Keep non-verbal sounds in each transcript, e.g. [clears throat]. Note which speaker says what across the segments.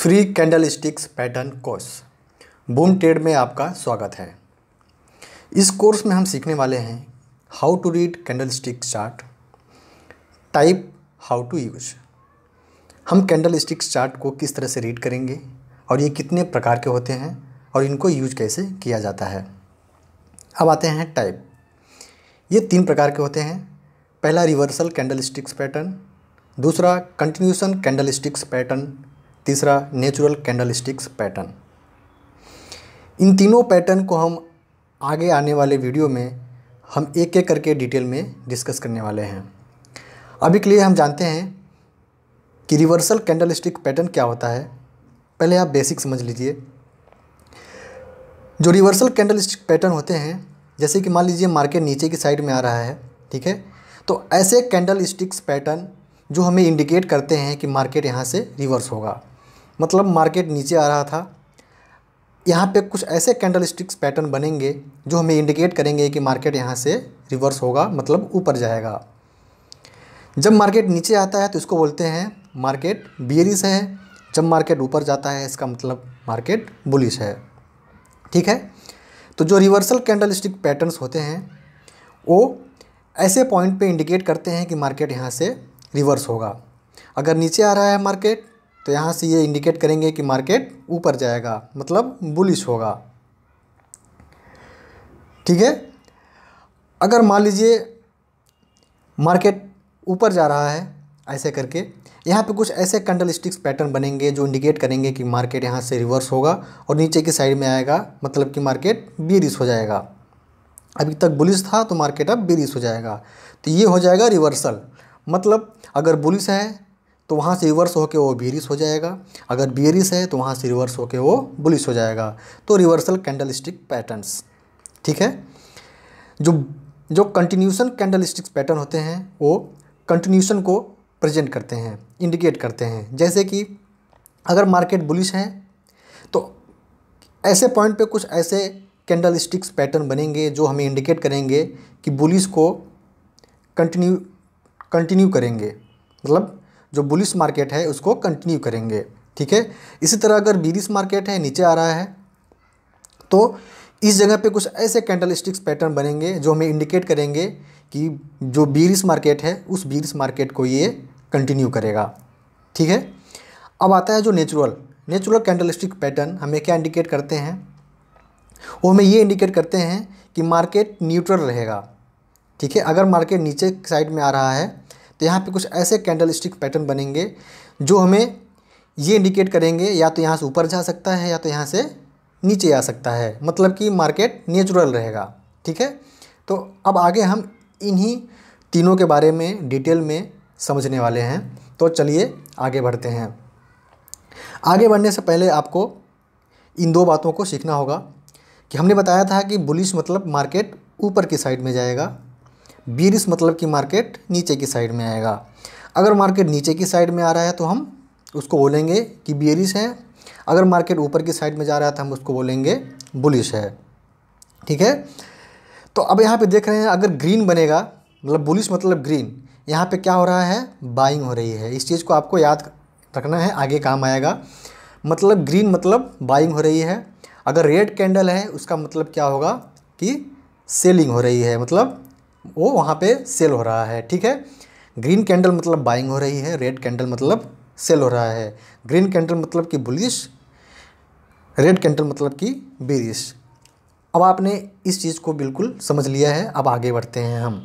Speaker 1: Free candlesticks pattern course boom trade में आपका स्वागत है इस कोर्स में हम सीखने वाले हैं how to read candlestick chart type how to use हम कैंडल स्टिक्स चार्ट को किस तरह से रीड करेंगे और ये कितने प्रकार के होते हैं और इनको यूज कैसे किया जाता है अब आते हैं टाइप ये तीन प्रकार के होते हैं पहला रिवर्सल कैंडल स्टिक्स पैटर्न दूसरा कंटिन्यूसन कैंडल स्टिक्स पैटर्न तीसरा नेचुरल कैंडल स्टिक्स पैटर्न इन तीनों पैटर्न को हम आगे आने वाले वीडियो में हम एक एक करके डिटेल में डिस्कस करने वाले हैं अभी के लिए हम जानते हैं कि रिवर्सल कैंडल स्टिक पैटर्न क्या होता है पहले आप बेसिक समझ लीजिए जो रिवर्सल कैंडल स्टिक पैटर्न होते हैं जैसे कि मान लीजिए मार्केट नीचे की साइड में आ रहा है ठीक है तो ऐसे कैंडल स्टिक्स पैटर्न जो हमें इंडिकेट करते हैं कि मार्केट यहाँ से रिवर्स होगा मतलब मार्केट नीचे आ रहा था यहाँ पे कुछ ऐसे कैंडल स्टिक्स पैटर्न बनेंगे जो हमें इंडिकेट करेंगे कि मार्केट यहाँ से रिवर्स होगा मतलब ऊपर जाएगा जब मार्केट नीचे आता है तो इसको बोलते हैं मार्केट बियरिस है जब मार्केट ऊपर जाता है इसका मतलब मार्केट बुलिश है ठीक है तो जो रिवर्सल कैंडल स्टिक पैटर्न्स होते हैं वो ऐसे पॉइंट पे इंडिकेट करते हैं कि मार्केट यहाँ से रिवर्स होगा अगर नीचे आ रहा है मार्केट तो यहाँ से ये इंडिकेट करेंगे कि मार्केट ऊपर जाएगा मतलब बुलिश होगा ठीक है अगर मान लीजिए मार्केट ऊपर जा रहा है ऐसे करके यहाँ पे कुछ ऐसे कंडल स्टिक्स पैटर्न बनेंगे जो इंडिकेट करेंगे कि मार्केट यहाँ से रिवर्स होगा और नीचे की साइड में आएगा मतलब कि मार्केट बीरिस हो जाएगा अभी तक बुलिस था तो मार्केट अब बीरिस हो जाएगा तो ये हो जाएगा रिवर्सल मतलब अगर बुलिस है तो वहाँ से रिवर्स होकर वो बेरिस हो जाएगा अगर बेरिस है तो वहाँ से रिवर्स होकर वो बुलिस हो जाएगा तो रिवर्सल कैंडल स्टिक पैटर्नस ठीक है जो जो कंटिन्यूसन कैंडल स्टिक्स पैटर्न होते हैं वो कंटिन्यूसन को प्रेजेंट करते हैं इंडिकेट करते हैं जैसे कि अगर मार्केट बुलिश है तो ऐसे पॉइंट पे कुछ ऐसे कैंडल स्टिक्स पैटर्न बनेंगे जो हमें इंडिकेट करेंगे कि बुलिश को कंटिन्यू कंटिन्यू करेंगे मतलब जो बुलिस मार्केट है उसको कंटिन्यू करेंगे ठीक है इसी तरह अगर बीरिस मार्केट है नीचे आ रहा है तो इस जगह पे कुछ ऐसे कैंडल स्टिक्स पैटर्न बनेंगे जो हमें इंडिकेट करेंगे कि जो बीरिस मार्केट है उस बीरिस मार्केट को ये कंटिन्यू करेगा ठीक है अब आता है जो natural natural candlestick pattern हमें क्या इंडिकेट करते हैं वो हमें ये इंडिकेट करते हैं कि मार्केट न्यूट्रल रहेगा ठीक है अगर मार्केट नीचे साइड में आ रहा है तो यहाँ पे कुछ ऐसे कैंडल स्टिक पैटर्न बनेंगे जो हमें ये इंडिकेट करेंगे या तो यहाँ से ऊपर जा सकता है या तो यहाँ से नीचे आ सकता है मतलब कि मार्केट नेचुरल रहेगा ठीक है तो अब आगे हम इन्हीं तीनों के बारे में डिटेल में समझने वाले हैं तो चलिए आगे बढ़ते हैं आगे बढ़ने से पहले आपको इन दो बातों को सीखना होगा कि हमने बताया था कि बुलिश मतलब मार्केट ऊपर की साइड में जाएगा बीरिस मतलब कि मार्केट नीचे की साइड में आएगा अगर मार्केट नीचे की साइड में आ रहा है तो हम उसको बोलेंगे कि बीरिस है अगर मार्केट ऊपर की साइड में जा रहा है तो हम उसको बोलेंगे बुलिश है ठीक है तो अब यहाँ पे देख रहे हैं अगर ग्रीन बनेगा मतलब बुलिश मतलब ग्रीन यहाँ पे क्या हो रहा है बाइंग हो रही है इस चीज़ को आपको याद रखना है आगे काम आएगा मतलब ग्रीन मतलब बाइंग हो रही है अगर रेड कैंडल है उसका मतलब क्या होगा कि सेलिंग हो रही है मतलब वो वहाँ पे सेल हो रहा है ठीक है ग्रीन कैंडल मतलब बाइंग हो रही है रेड कैंडल मतलब सेल हो रहा है ग्रीन कैंडल मतलब कि बुलिश रेड कैंडल मतलब कि बेरिश अब आपने इस चीज़ को बिल्कुल समझ लिया है अब आगे बढ़ते हैं हम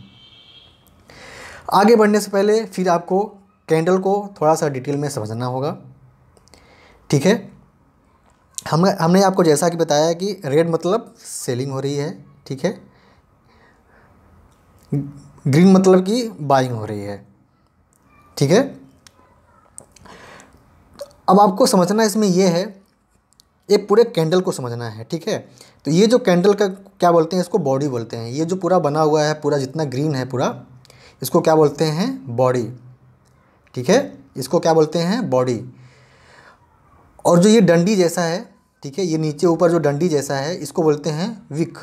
Speaker 1: आगे बढ़ने से पहले फिर आपको कैंडल को थोड़ा सा डिटेल में समझना होगा ठीक है हमने हमने आपको जैसा कि बताया कि रेड मतलब सेलिंग हो रही है ठीक है ग्रीन मतलब कि बाइंग हो रही है ठीक है अब आपको समझना इसमें यह है एक पूरे कैंडल को समझना है ठीक है तो ये जो कैंडल का क्या बोलते हैं इसको बॉडी बोलते हैं ये जो पूरा बना हुआ है पूरा जितना ग्रीन है पूरा इसको क्या बोलते हैं बॉडी ठीक है इसको क्या बोलते हैं बॉडी और जो ये डंडी जैसा है ठीक है ये नीचे ऊपर जो डंडी जैसा है इसको बोलते हैं विक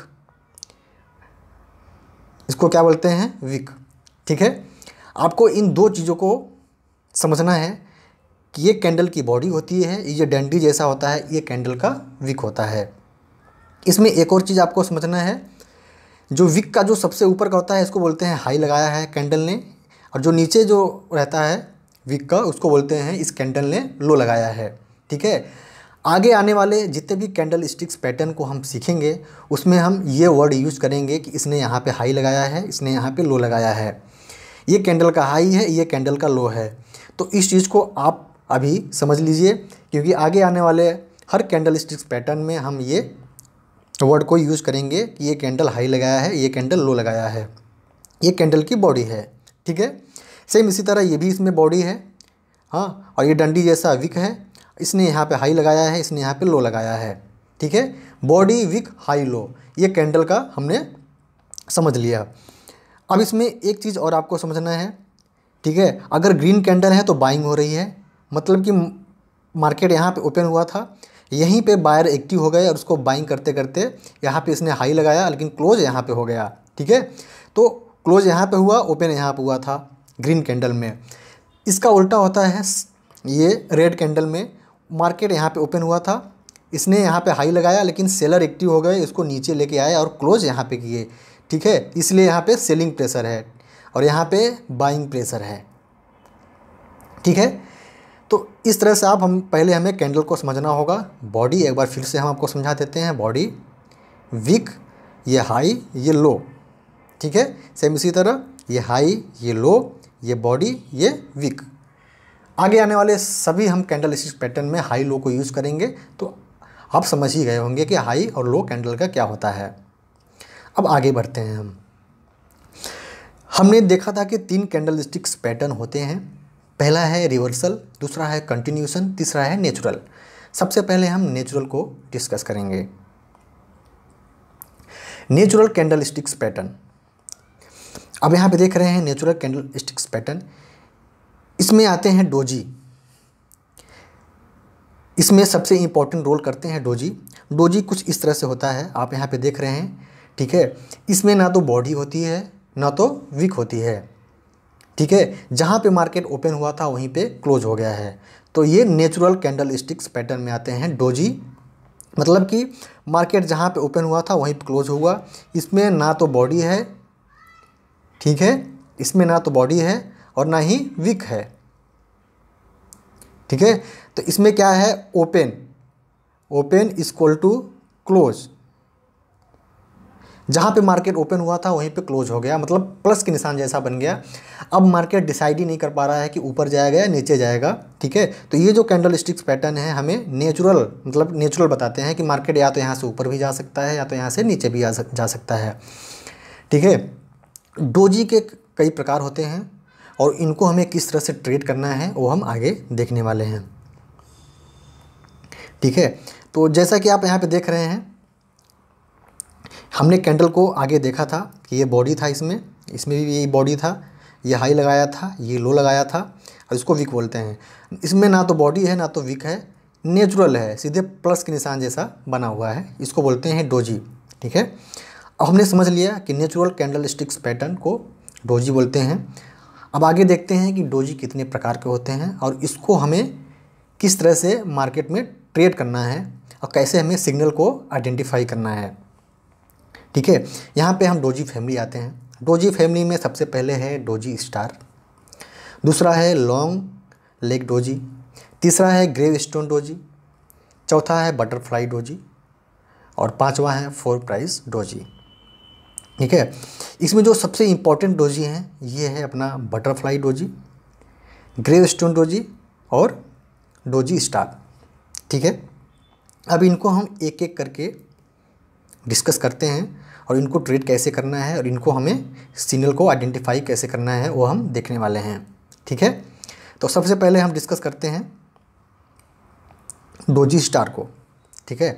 Speaker 1: इसको क्या बोलते हैं विक ठीक है आपको इन दो चीज़ों को समझना है कि ये कैंडल की बॉडी होती है ये डेंडी जैसा होता है ये कैंडल का विक होता है इसमें एक और चीज़ आपको समझना है जो विक का जो सबसे ऊपर का होता है इसको बोलते हैं हाई लगाया है कैंडल ने और जो नीचे जो रहता है विक का उसको बोलते हैं इस कैंडल ने लो लगाया है ठीक है आगे आने वाले जितने भी कैंडल स्टिक्स पैटर्न को हम सीखेंगे उसमें हम ये वर्ड यूज करेंगे कि इसने यहाँ पे हाई लगाया है इसने यहाँ पे लो लगाया है ये कैंडल का हाई है ये कैंडल का लो है तो इस चीज़ को आप अभी समझ लीजिए क्योंकि आगे आने वाले हर कैंडल स्टिक्स पैटर्न में हम ये वर्ड को यूज़ करेंगे कि ये कैंडल हाई लगाया है ये कैंडल लो लगाया है ये कैंडल की बॉडी है ठीक है सेम इसी तरह ये भी इसमें बॉडी है हाँ और ये डंडी जैसा विक है इसने यहाँ पे हाई लगाया है इसने यहाँ पे लो लगाया है ठीक है बॉडी विक हाई लो ये कैंडल का हमने समझ लिया अब इसमें एक चीज़ और आपको समझना है ठीक है अगर ग्रीन कैंडल है तो बाइंग हो रही है मतलब कि मार्केट यहाँ पे ओपन हुआ था यहीं पे बायर एक्टिव हो गए और उसको बाइंग करते करते यहाँ पे इसने हाई लगाया लेकिन क्लोज यहाँ पे हो गया ठीक है तो क्लोज यहाँ पे हुआ ओपन यहाँ पे हुआ था ग्रीन कैंडल में इसका उल्टा होता है ये रेड कैंडल में मार्केट यहाँ पे ओपन हुआ था इसने यहाँ पे हाई लगाया लेकिन सेलर एक्टिव हो गए इसको नीचे लेके आए और क्लोज यहाँ पे किए ठीक है इसलिए यहाँ पे सेलिंग प्रेशर है और यहाँ पे बाइंग प्रेशर है ठीक है तो इस तरह से आप हम पहले हमें कैंडल को समझना होगा बॉडी एक बार फिर से हम आपको समझा देते हैं बॉडी वीक ये हाई ये लो ठीक है सेम इसी तरह ये हाई ये लो ये बॉडी ये वीक आगे आने वाले सभी हम कैंडल स्टिक्स पैटर्न में हाई लो को यूज़ करेंगे तो आप समझ ही गए होंगे कि हाई और लो कैंडल का क्या होता है अब आगे बढ़ते हैं हम हमने देखा था कि तीन कैंडल स्टिक्स पैटर्न होते हैं पहला है रिवर्सल दूसरा है कंटिन्यूशन तीसरा है नेचुरल सबसे पहले हम नेचुरल को डिस्कस करेंगे नेचुरल कैंडल स्टिक्स पैटर्न अब यहाँ पे देख रहे हैं नेचुरल कैंडल स्टिक्स पैटर्न इसमें आते हैं डोजी इसमें सबसे इम्पोर्टेंट रोल करते हैं डोजी डोजी कुछ इस तरह से होता है आप यहाँ पे देख रहे हैं ठीक है इसमें ना तो बॉडी होती है ना तो वीक होती है ठीक है जहाँ पे मार्केट ओपन हुआ था वहीं पे क्लोज हो गया है तो ये नेचुरल कैंडल स्टिक्स पैटर्न में आते हैं डोजी मतलब कि मार्केट जहाँ पे ओपन हुआ था वहीं पे क्लोज हुआ इसमें ना तो बॉडी है ठीक है इसमें ना तो बॉडी है और ना ही वीक है ठीक है तो इसमें क्या है open open is equal to close जहाँ पे मार्केट ओपन हुआ था वहीं पे क्लोज हो गया मतलब प्लस के निशान जैसा बन गया अब मार्केट डिसाइड ही नहीं कर पा रहा है कि ऊपर जाएगा या नीचे जाएगा ठीक है तो ये जो कैंडल स्टिक्स पैटर्न है हमें नेचुरल मतलब नेचुरल बताते हैं कि मार्केट या तो यहाँ से ऊपर भी जा सकता है या तो यहाँ से नीचे भी जा सकता है ठीक है डोजी के कई प्रकार होते हैं और इनको हमें किस तरह से ट्रेड करना है वो हम आगे देखने वाले हैं ठीक है तो जैसा कि आप यहाँ पे देख रहे हैं हमने कैंडल को आगे देखा था कि ये बॉडी था इसमें इसमें भी यही बॉडी था ये हाई लगाया था ये लो लगाया था और इसको वीक बोलते हैं इसमें ना तो बॉडी है ना तो वीक है नेचुरल है सीधे प्लस के निशान जैसा बना हुआ है इसको बोलते हैं डोजी ठीक है अब हमने समझ लिया कि नेचुरल कैंडल स्टिक्स पैटर्न को डोजी बोलते हैं अब आगे देखते हैं कि डोजी कितने प्रकार के होते हैं और इसको हमें किस तरह से मार्केट में ट्रेड करना है और कैसे हमें सिग्नल को आइडेंटिफाई करना है ठीक है यहाँ पे हम डोजी फैमिली आते हैं डोजी फैमिली में सबसे पहले है डोजी स्टार दूसरा है लॉन्ग लेग डोजी तीसरा है ग्रेव स्टोन डोजी चौथा है बटरफ्लाई डोजी और पांचवा है फोर प्राइस डोजी ठीक है इसमें जो सबसे इम्पॉर्टेंट डोजी हैं ये है अपना butterfly doji gravestone doji और डोजी स्टार ठीक है अब इनको हम एक एक करके डिस्कस करते हैं और इनको ट्रेड कैसे करना है और इनको हमें सिग्नल को आइडेंटिफाई कैसे करना है वो हम देखने वाले हैं ठीक है तो सबसे पहले हम डिस्कस करते हैं डोजी स्टार को ठीक है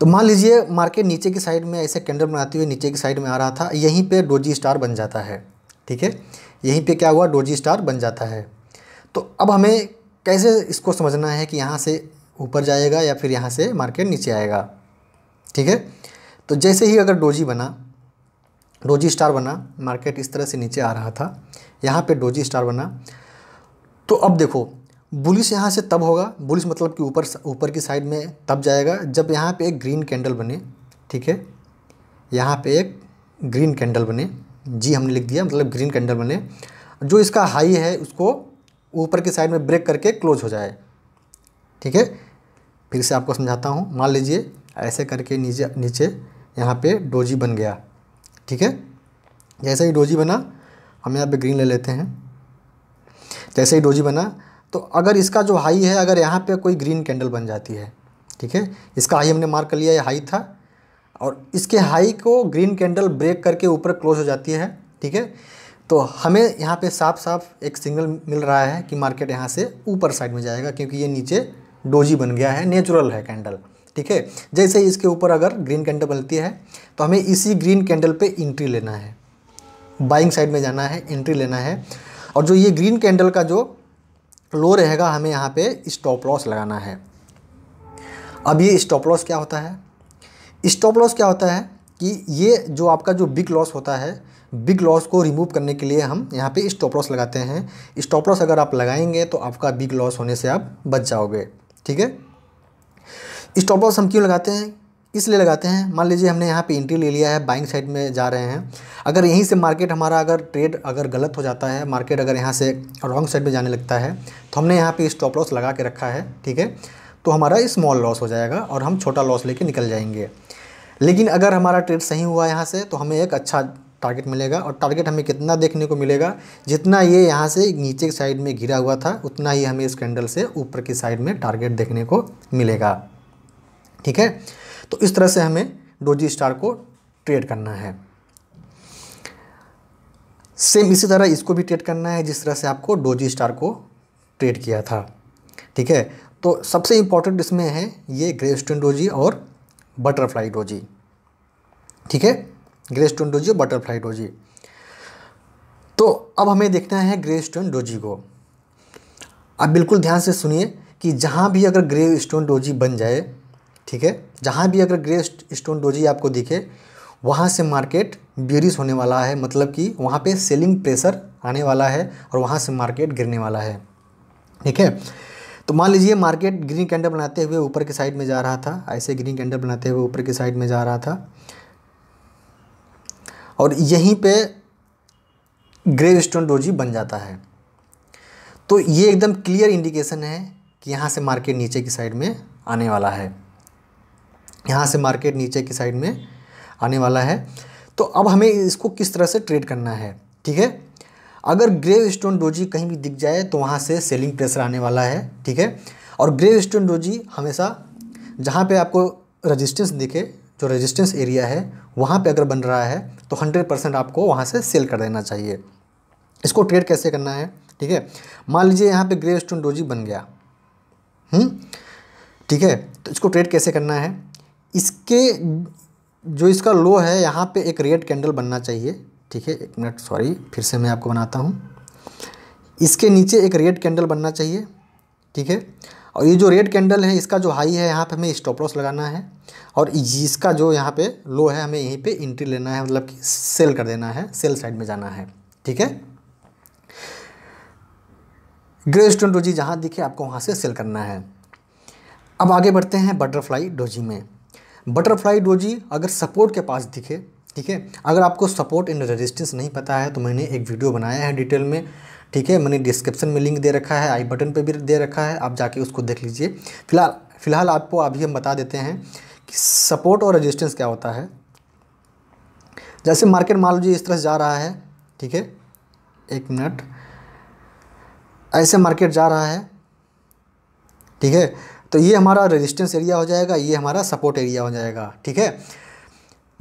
Speaker 1: तो मान लीजिए मार्केट नीचे की साइड में ऐसे कैंडल बनाती हुई नीचे की साइड में आ रहा था यहीं पे डोजी स्टार बन जाता है ठीक है यहीं पे क्या हुआ डोजी स्टार बन जाता है तो अब हमें कैसे इसको समझना है कि यहाँ से ऊपर जाएगा या फिर यहाँ से मार्केट नीचे आएगा ठीक है तो जैसे ही अगर डोजी बना डोजी स्टार बना मार्केट इस तरह से नीचे आ रहा था यहाँ पर डोजी स्टार बना तो अब देखो बुलिश यहाँ से तब होगा बुलिश मतलब कि ऊपर ऊपर की साइड में तब जाएगा जब यहाँ पे एक ग्रीन कैंडल बने ठीक है यहाँ पे एक ग्रीन कैंडल बने जी हमने लिख दिया मतलब ग्रीन कैंडल बने जो इसका हाई है उसको ऊपर की साइड में ब्रेक करके क्लोज हो जाए ठीक है फिर से आपको समझाता हूँ मान लीजिए ऐसे करके नीचे नीचे यहाँ पर डोजी बन गया ठीक है जैसे ही डोजी बना हम यहाँ पर ग्रीन ले लेते हैं जैसे ही डोजी बना तो अगर इसका जो हाई है अगर यहाँ पे कोई ग्रीन कैंडल बन जाती है ठीक है इसका हाई हमने मार्क कर लिया ये हाई था और इसके हाई को ग्रीन कैंडल ब्रेक करके ऊपर क्लोज हो जाती है ठीक है तो हमें यहाँ पे साफ साफ एक सिग्नल मिल रहा है कि मार्केट यहाँ से ऊपर साइड में जाएगा क्योंकि ये नीचे डोजी बन गया है नेचुरल है कैंडल ठीक है जैसे इसके ऊपर अगर ग्रीन कैंडल बनती है तो हमें इसी ग्रीन कैंडल पर इंट्री लेना है बाइंग साइड में जाना है एंट्री लेना है और जो ये ग्रीन कैंडल का जो लो रहेगा हमें यहाँ पे स्टॉप लॉस लगाना है अब ये स्टॉप लॉस क्या होता है स्टॉप लॉस क्या होता है कि ये जो आपका जो बिग लॉस होता है बिग लॉस को रिमूव करने के लिए हम यहाँ पे स्टॉप लॉस लगाते हैं स्टॉप लॉस अगर आप लगाएंगे तो आपका बिग लॉस होने से आप बच जाओगे ठीक है स्टॉप लॉस हम क्यों लगाते हैं इसलिए लगाते हैं मान लीजिए हमने यहाँ पे एंट्री ले लिया है बाइंग साइड में जा रहे हैं अगर यहीं से मार्केट हमारा अगर ट्रेड अगर गलत हो जाता है मार्केट अगर यहाँ से रॉन्ग साइड में जाने लगता है तो हमने यहाँ पे स्टॉप लॉस लगा के रखा है ठीक है तो हमारा स्मॉल लॉस हो जाएगा और हम छोटा लॉस लेके निकल जाएंगे लेकिन अगर हमारा ट्रेड सही हुआ यहाँ से तो हमें एक अच्छा टारगेट मिलेगा और टारगेट हमें कितना देखने को मिलेगा जितना ये यहाँ से नीचे की साइड में घिरा हुआ था उतना ही हमें इस कैंडल से ऊपर की साइड में टारगेट देखने को मिलेगा ठीक है तो इस तरह से हमें डोजी स्टार को ट्रेड करना है सेम इसी तरह इसको भी ट्रेड करना है जिस तरह से आपको डोजी स्टार को ट्रेड किया था ठीक है तो सबसे इम्पॉर्टेंट इसमें है ये ग्रे स्टोन डोजी और बटरफ्लाई डोजी ठीक है ग्रे स्टोन डोजी और बटरफ्लाई डोजी तो अब हमें देखना है ग्रे स्टोन डोजी को अब बिल्कुल ध्यान से सुनिए कि जहाँ भी अगर ग्रे स्टोन डोजी बन जाए ठीक है जहाँ भी अगर ग्रे स्टोन डोजी आपको दिखे वहाँ से मार्केट ब्यूरिस होने वाला है मतलब कि वहाँ पे सेलिंग प्रेशर आने वाला है और वहाँ से मार्केट गिरने वाला है ठीक है तो मान लीजिए मार्केट ग्रीन कैंडल बनाते हुए ऊपर की साइड में जा रहा था ऐसे ग्रीन कैंडल बनाते हुए ऊपर की साइड में जा रहा था और यहीं पे ग्रे स्टोन डोजी बन जाता है तो ये एकदम क्लियर इंडिकेशन है कि यहाँ से मार्केट नीचे की साइड में आने वाला है यहाँ से मार्केट नीचे की साइड में आने वाला है तो अब हमें इसको किस तरह से ट्रेड करना है ठीक है अगर ग्रेव स्टोन डोजी कहीं भी दिख जाए तो वहाँ से सेलिंग प्रेशर आने वाला है ठीक है और ग्रेव स्टोन डोजी हमेशा जहाँ पे आपको रजिस्टेंस दिखे जो रजिस्टेंस एरिया है वहाँ पे अगर बन रहा है तो 100 परसेंट आपको वहाँ से सेल कर देना चाहिए इसको ट्रेड कैसे करना है ठीक है मान लीजिए यहाँ पर ग्रेव स्टोन डोजी बन गया हम्म, ठीक है तो इसको ट्रेड कैसे करना है इसके जो इसका लो है यहाँ पे एक रेड कैंडल बनना चाहिए ठीक है एक मिनट सॉरी फिर से मैं आपको बनाता हूँ इसके नीचे एक रेड कैंडल बनना चाहिए ठीक है और ये जो रेड कैंडल है इसका जो हाई है यहाँ पे हमें स्टॉप लॉस लगाना है और इसका जो यहाँ पे लो है हमें यहीं पे इंट्री लेना है मतलब कि सेल कर देना है सेल साइड में जाना है ठीक है ग्रे स्टोन डोजी जहाँ दिखे आपको वहाँ से सेल करना है अब आगे बढ़ते हैं बटरफ्लाई डोजी में बटरफ्लाई डोजी अगर सपोर्ट के पास दिखे ठीक है अगर आपको सपोर्ट इन रेजिस्टेंस नहीं पता है तो मैंने एक वीडियो बनाया है डिटेल में ठीक है मैंने डिस्क्रिप्शन में लिंक दे रखा है आई बटन पर भी दे रखा है आप जाके उसको देख लीजिए फिलहाल फिलहाल आपको अभी हम बता देते हैं कि सपोर्ट और रजिस्टेंस क्या होता है जैसे मार्केट मान लीजिए इस तरह जा रहा है ठीक है एक मिनट ऐसे मार्केट जा रहा है ठीक है तो ये हमारा रेजिस्टेंस एरिया हो जाएगा ये हमारा सपोर्ट एरिया हो जाएगा ठीक है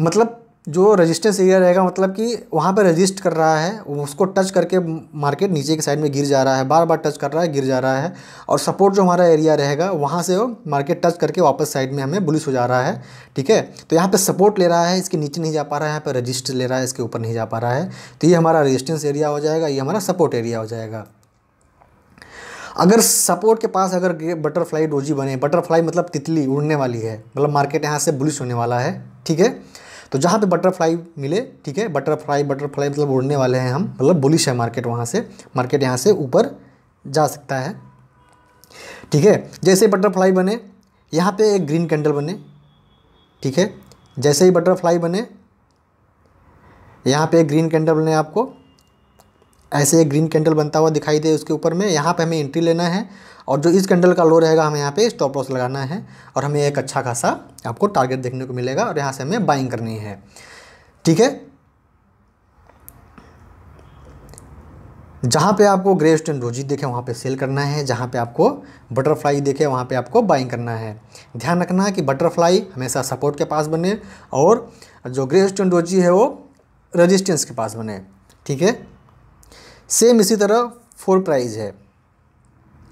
Speaker 1: मतलब जो रेजिस्टेंस एरिया रहेगा मतलब कि वहाँ पर रजिस्ट कर रहा है उसको टच करके मार्केट नीचे की साइड में गिर जा रहा है बार बार टच कर रहा है गिर जा रहा है और सपोर्ट जो हमारा एरिया रहेगा वहाँ से वो मार्केट टच करके वापस साइड में हमें बुलिस हो जा रहा है ठीक है तो यहाँ पे सपोर्ट ले रहा है इसके नीचे नहीं जा पा रहा है यहाँ पर रजिस्ट ले रहा है इसके ऊपर नहीं जा पा रहा है तो ये हमारा रजिस्टेंस एरिया हो जाएगा ये हमारा सपोर्ट एरिया हो जाएगा अगर सपोर्ट के पास अगर बटरफ्लाई डोजी बने बटरफ्लाई मतलब तितली उड़ने वाली है मतलब मार्केट यहाँ से बुलिश होने वाला है ठीक है तो जहाँ पे बटरफ्लाई मिले ठीक है बटरफ्लाई बटरफ्लाई मतलब उड़ने वाले हैं हम मतलब बुलिश है मार्केट वहाँ से मार्केट यहाँ से ऊपर जा सकता है ठीक है जैसे बटरफ्लाई बने यहाँ पे एक ग्रीन कैंडल बने ठीक है जैसे ही बटरफ्लाई बने यहाँ पे एक ग्रीन कैंडल बने आपको ऐसे एक ग्रीन कैंडल बनता हुआ दिखाई दे उसके ऊपर में यहाँ पे हमें एंट्री लेना है और जो इस कैंडल का लो रहेगा हमें यहाँ पे स्टॉप लॉस लगाना है और हमें एक अच्छा खासा आपको टारगेट देखने को मिलेगा और यहाँ से हमें बाइंग करनी है ठीक है जहाँ पे आपको ग्रे स्टोन रोजी देखे वहाँ पे सेल करना है जहाँ पे आपको बटरफ्लाई देखे वहाँ पे आपको बाइंग करना है ध्यान रखना कि बटरफ्लाई हमेशा सपोर्ट के पास बने और जो ग्रे स्टोन रोजी है वो रेजिस्टेंस के पास बने ठीक है सेम इसी तरह फोर प्राइज है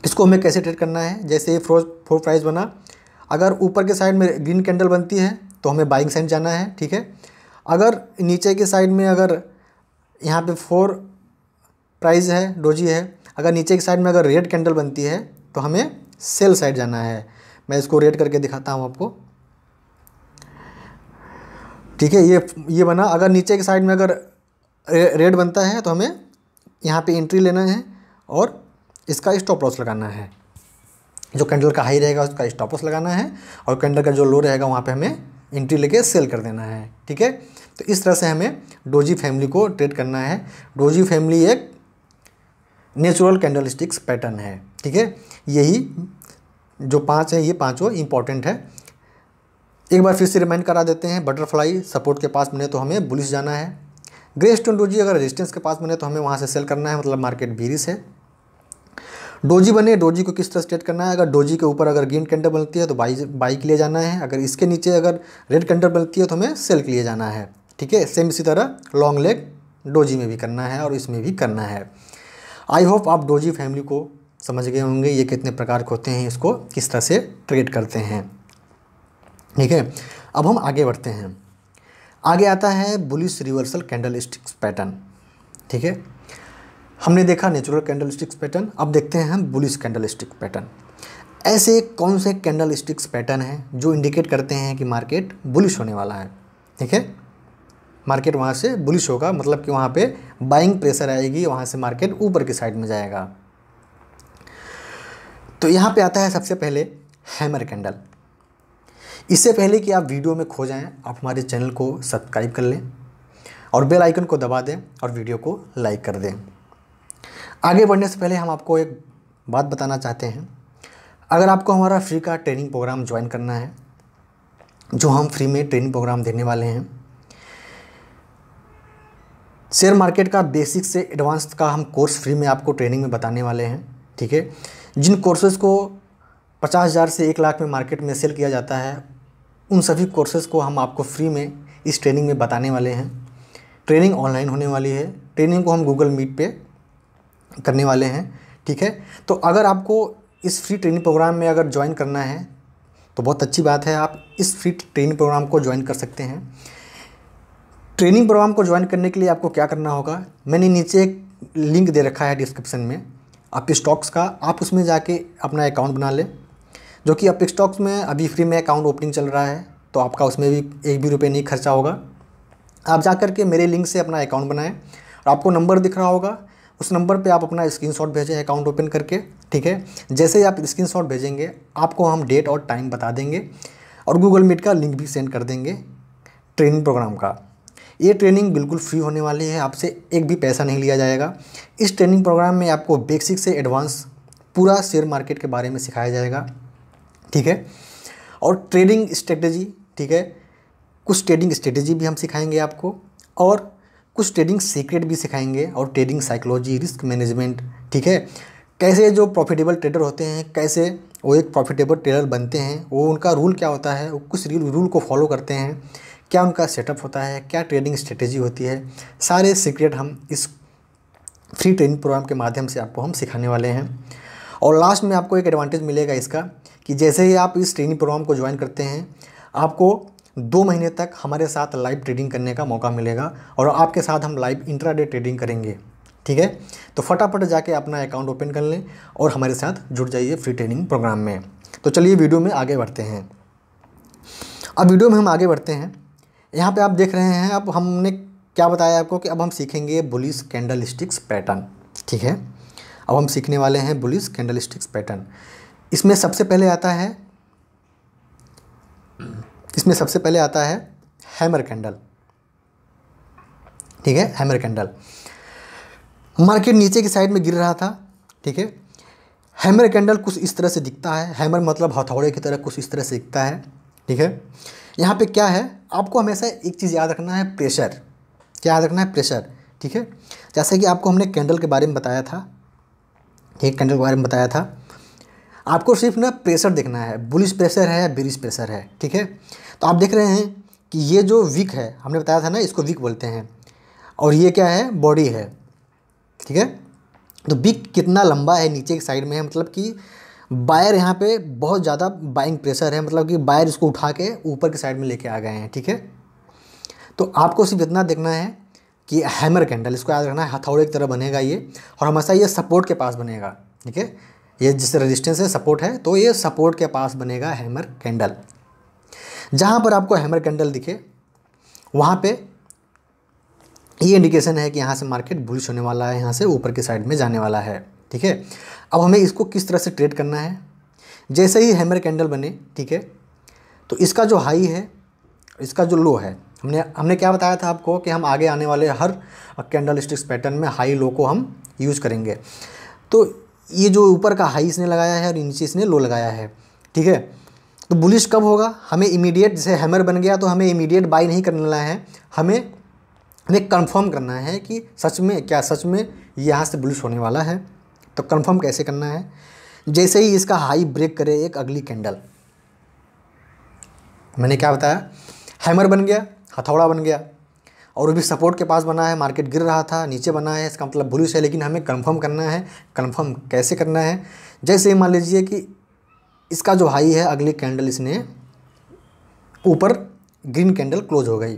Speaker 1: इसको हमें कैसे ट्रेड करना है जैसे ये फोर फोर प्राइज बना अगर ऊपर के साइड में ग्रीन कैंडल बनती है तो हमें बाइंग साइड जाना है ठीक है अगर नीचे के साइड में अगर यहाँ पे फोर प्राइज़ है डोजी है अगर नीचे के साइड में अगर रेड कैंडल बनती है तो हमें सेल साइड जाना है मैं इसको रेड करके दिखाता हूँ आपको ठीक है ये ये बना अगर नीचे के साइड में अगर रेड बनता है तो हमें यहाँ पे एंट्री लेना है और इसका स्टॉप लॉस लगाना है जो कैंडल का हाई रहेगा उसका स्टॉप लॉस लगाना है और कैंडल का जो लो रहेगा वहाँ पे हमें एंट्री लेके सेल कर देना है ठीक है तो इस तरह से हमें डोजी फैमिली को ट्रेड करना है डोजी फैमिली एक नेचुरल कैंडल स्टिक्स पैटर्न है ठीक है यही जो पाँच है ये पाँचों इंपॉर्टेंट है एक बार फिर से रिमाइंड करा देते हैं बटरफ्लाई सपोर्ट के पास मिले तो हमें बुलिस जाना है ग्रे स्टोन डोजी अगर रेजिस्टेंस के पास बने तो हमें वहाँ से सेल करना है मतलब मार्केट बीरिस है डोजी बने डोजी को किस तरह स्टेट करना है अगर डोजी के ऊपर अगर ग्रीन कैंडल बनती है तो बाई बाई के लिए जाना है अगर इसके नीचे अगर रेड कैंडल बनती है तो हमें सेल के लिए जाना है ठीक है सेम इसी तरह लॉन्ग लेग डोजी में भी करना है और इसमें भी करना है आई होप आप डोजी फैमिली को समझ गए होंगे ये कितने प्रकार के होते हैं इसको किस तरह से ट्रेड करते हैं ठीक है अब हम आगे बढ़ते हैं आगे आता है bullish reversal candlesticks pattern ठीक है हमने देखा नेचुरल कैंडल स्टिक्स पैटर्न अब देखते हैं हम बुलिस कैंडल स्टिक पैटर्न ऐसे कौन से कैंडल स्टिक्स पैटर्न हैं जो इंडिकेट करते हैं कि मार्केट बुलिश होने वाला है ठीक है मार्केट वहाँ से बुलिश होगा मतलब कि वहाँ पे बाइंग प्रेशर आएगी वहाँ से मार्केट ऊपर की साइड में जाएगा तो यहाँ पे आता है सबसे पहले हैमर कैंडल इससे पहले कि आप वीडियो में खो जाएं आप हमारे चैनल को सब्सक्राइब कर लें और बेल आइकन को दबा दें और वीडियो को लाइक कर दें आगे बढ़ने से पहले हम आपको एक बात बताना चाहते हैं अगर आपको हमारा फ्री का ट्रेनिंग प्रोग्राम ज्वाइन करना है जो हम फ्री में ट्रेनिंग प्रोग्राम देने वाले हैं शेयर मार्केट का बेसिक से एडवांस का हम कोर्स फ्री में आपको ट्रेनिंग में बताने वाले हैं ठीक है जिन कोर्सेज़ को पचास हज़ार से एक लाख में मार्केट में सेल किया जाता है उन सभी कोर्सेज़ को हम आपको फ्री में इस ट्रेनिंग में बताने वाले हैं ट्रेनिंग ऑनलाइन होने वाली है ट्रेनिंग को हम गूगल मीट पे करने वाले हैं ठीक है तो अगर आपको इस फ्री ट्रेनिंग प्रोग्राम में अगर ज्वाइन करना है तो बहुत अच्छी बात है आप इस फ्री ट्रेनिंग प्रोग्राम को ज्वाइन कर सकते हैं ट्रेनिंग प्रोग्राम को ज्वाइन करने के लिए आपको क्या करना होगा मैंने नीचे एक लिंक दे रखा है डिस्क्रिप्शन में आपके स्टॉक्स का आप उसमें जाके अपना अकाउंट बना लें जो कि अपिक स्टॉक्स में अभी फ्री में अकाउंट ओपनिंग चल रहा है तो आपका उसमें भी एक भी रुपये नहीं खर्चा होगा आप जा करके मेरे लिंक से अपना अकाउंट बनाएं और आपको नंबर दिख रहा होगा उस नंबर पे आप अपना स्क्रीनशॉट भेजें अकाउंट ओपन करके ठीक है जैसे ही आप स्क्रीनशॉट भेजेंगे आपको हम डेट और टाइम बता देंगे और गूगल मीट का लिंक भी सेंड कर देंगे ट्रेनिंग प्रोग्राम का ये ट्रेनिंग बिल्कुल फ्री होने वाली है आपसे एक भी पैसा नहीं लिया जाएगा इस ट्रेनिंग प्रोग्राम में आपको बेसिक से एडवांस पूरा शेयर मार्केट के बारे में सिखाया जाएगा ठीक है और ट्रेडिंग स्ट्रेटजी ठीक है कुछ ट्रेडिंग स्ट्रेटजी भी हम सिखाएंगे आपको और कुछ ट्रेडिंग सीक्रेट भी सिखाएंगे और ट्रेडिंग साइकोलॉजी रिस्क मैनेजमेंट ठीक है कैसे जो प्रॉफिटेबल ट्रेडर होते हैं कैसे वो एक प्रॉफिटेबल ट्रेडर बनते हैं वो उनका रूल क्या होता है वो कुछ रूल रूल को फॉलो करते हैं क्या उनका सेटअप होता है क्या ट्रेडिंग स्ट्रेटेजी होती है सारे सीक्रेट हम इस फ्री ट्रेनिंग प्रोग्राम के माध्यम से आपको हम सिखाने वाले हैं और लास्ट में आपको एक एडवांटेज मिलेगा इसका कि जैसे ही आप इस ट्रेनिंग प्रोग्राम को ज्वाइन करते हैं आपको दो महीने तक हमारे साथ लाइव ट्रेडिंग करने का मौका मिलेगा और आपके साथ हम लाइव इंट्राडे ट्रेडिंग करेंगे ठीक है तो फटाफट जाके अपना अकाउंट ओपन कर लें और हमारे साथ जुड़ जाइए फ्री ट्रेनिंग प्रोग्राम में तो चलिए वीडियो में आगे बढ़ते हैं अब वीडियो में हम आगे बढ़ते हैं यहाँ पे आप देख रहे हैं अब हमने क्या बताया आपको कि अब हम सीखेंगे बुलिस कैंडल स्टिक्स पैटर्न ठीक है अब हम सीखने वाले हैं बुलिस कैंडल स्टिक्स पैटर्न इसमें सबसे पहले आता है इसमें सबसे पहले आता है हैमर कैंडल ठीक है हैमर कैंडल मार्केट नीचे की साइड में गिर रहा था ठीक है हैमर कैंडल कुछ इस तरह से दिखता है हैमर मतलब हथौड़े की तरह कुछ इस तरह से दिखता है ठीक है यहाँ पे क्या है आपको हमेशा एक चीज़ याद रखना है प्रेशर क्या याद रखना है प्रेशर ठीक है जैसे कि आपको हमने कैंडल के बारे में बताया था ठीक कैंडल के बारे में बताया था आपको सिर्फ ना प्रेशर देखना है बुलिस प्रेशर है या बिरिस प्रेशर है ठीक है तो आप देख रहे हैं कि ये जो विक है हमने बताया था ना इसको विक बोलते हैं और ये क्या है बॉडी है ठीक है तो विक कितना लंबा है नीचे की साइड में है मतलब कि बायर यहाँ पे बहुत ज़्यादा बाइंग प्रेशर है मतलब कि बायर इसको उठा के ऊपर की साइड में लेके आ गए हैं ठीक है तो आपको सिर्फ इतना देखना है कि हैमर कैंडल इसको याद रखना है हथौड़े की तरह बनेगा ये और हमेशा ये सपोर्ट के पास बनेगा ठीक है ये जिस रेजिस्टेंस है सपोर्ट है तो ये सपोर्ट के पास बनेगा हैमर कैंडल जहाँ पर आपको हैमर कैंडल दिखे वहाँ पे ये इंडिकेशन है कि यहाँ से मार्केट बुलिश होने वाला है यहाँ से ऊपर की साइड में जाने वाला है ठीक है अब हमें इसको किस तरह से ट्रेड करना है जैसे ही हैमर कैंडल बने ठीक है तो इसका जो हाई है इसका जो लो है हमने हमने क्या बताया था आपको कि हम आगे आने वाले हर कैंडल स्टिक्स पैटर्न में हाई लो को हम यूज़ करेंगे तो ये जो ऊपर का हाई इसने लगाया है और नीचे इसने लो लगाया है ठीक है तो बुलिश कब होगा हमें इमीडिएट जैसे हैमर बन गया तो हमें इमीडिएट बाई नहीं करना है हमें हमें कंफर्म करना है कि सच में क्या सच में यहाँ से बुलिश होने वाला है तो कंफर्म कैसे करना है जैसे ही इसका हाई ब्रेक करे एक अगली कैंडल मैंने क्या बताया हैमर बन गया हथौड़ा बन गया और वो भी सपोर्ट के पास बना है मार्केट गिर रहा था नीचे बना है इसका मतलब बुलिश है लेकिन हमें कंफर्म करना है कंफर्म कैसे करना है जैसे मान लीजिए कि इसका जो हाई है अगली कैंडल इसने ऊपर ग्रीन कैंडल क्लोज हो गई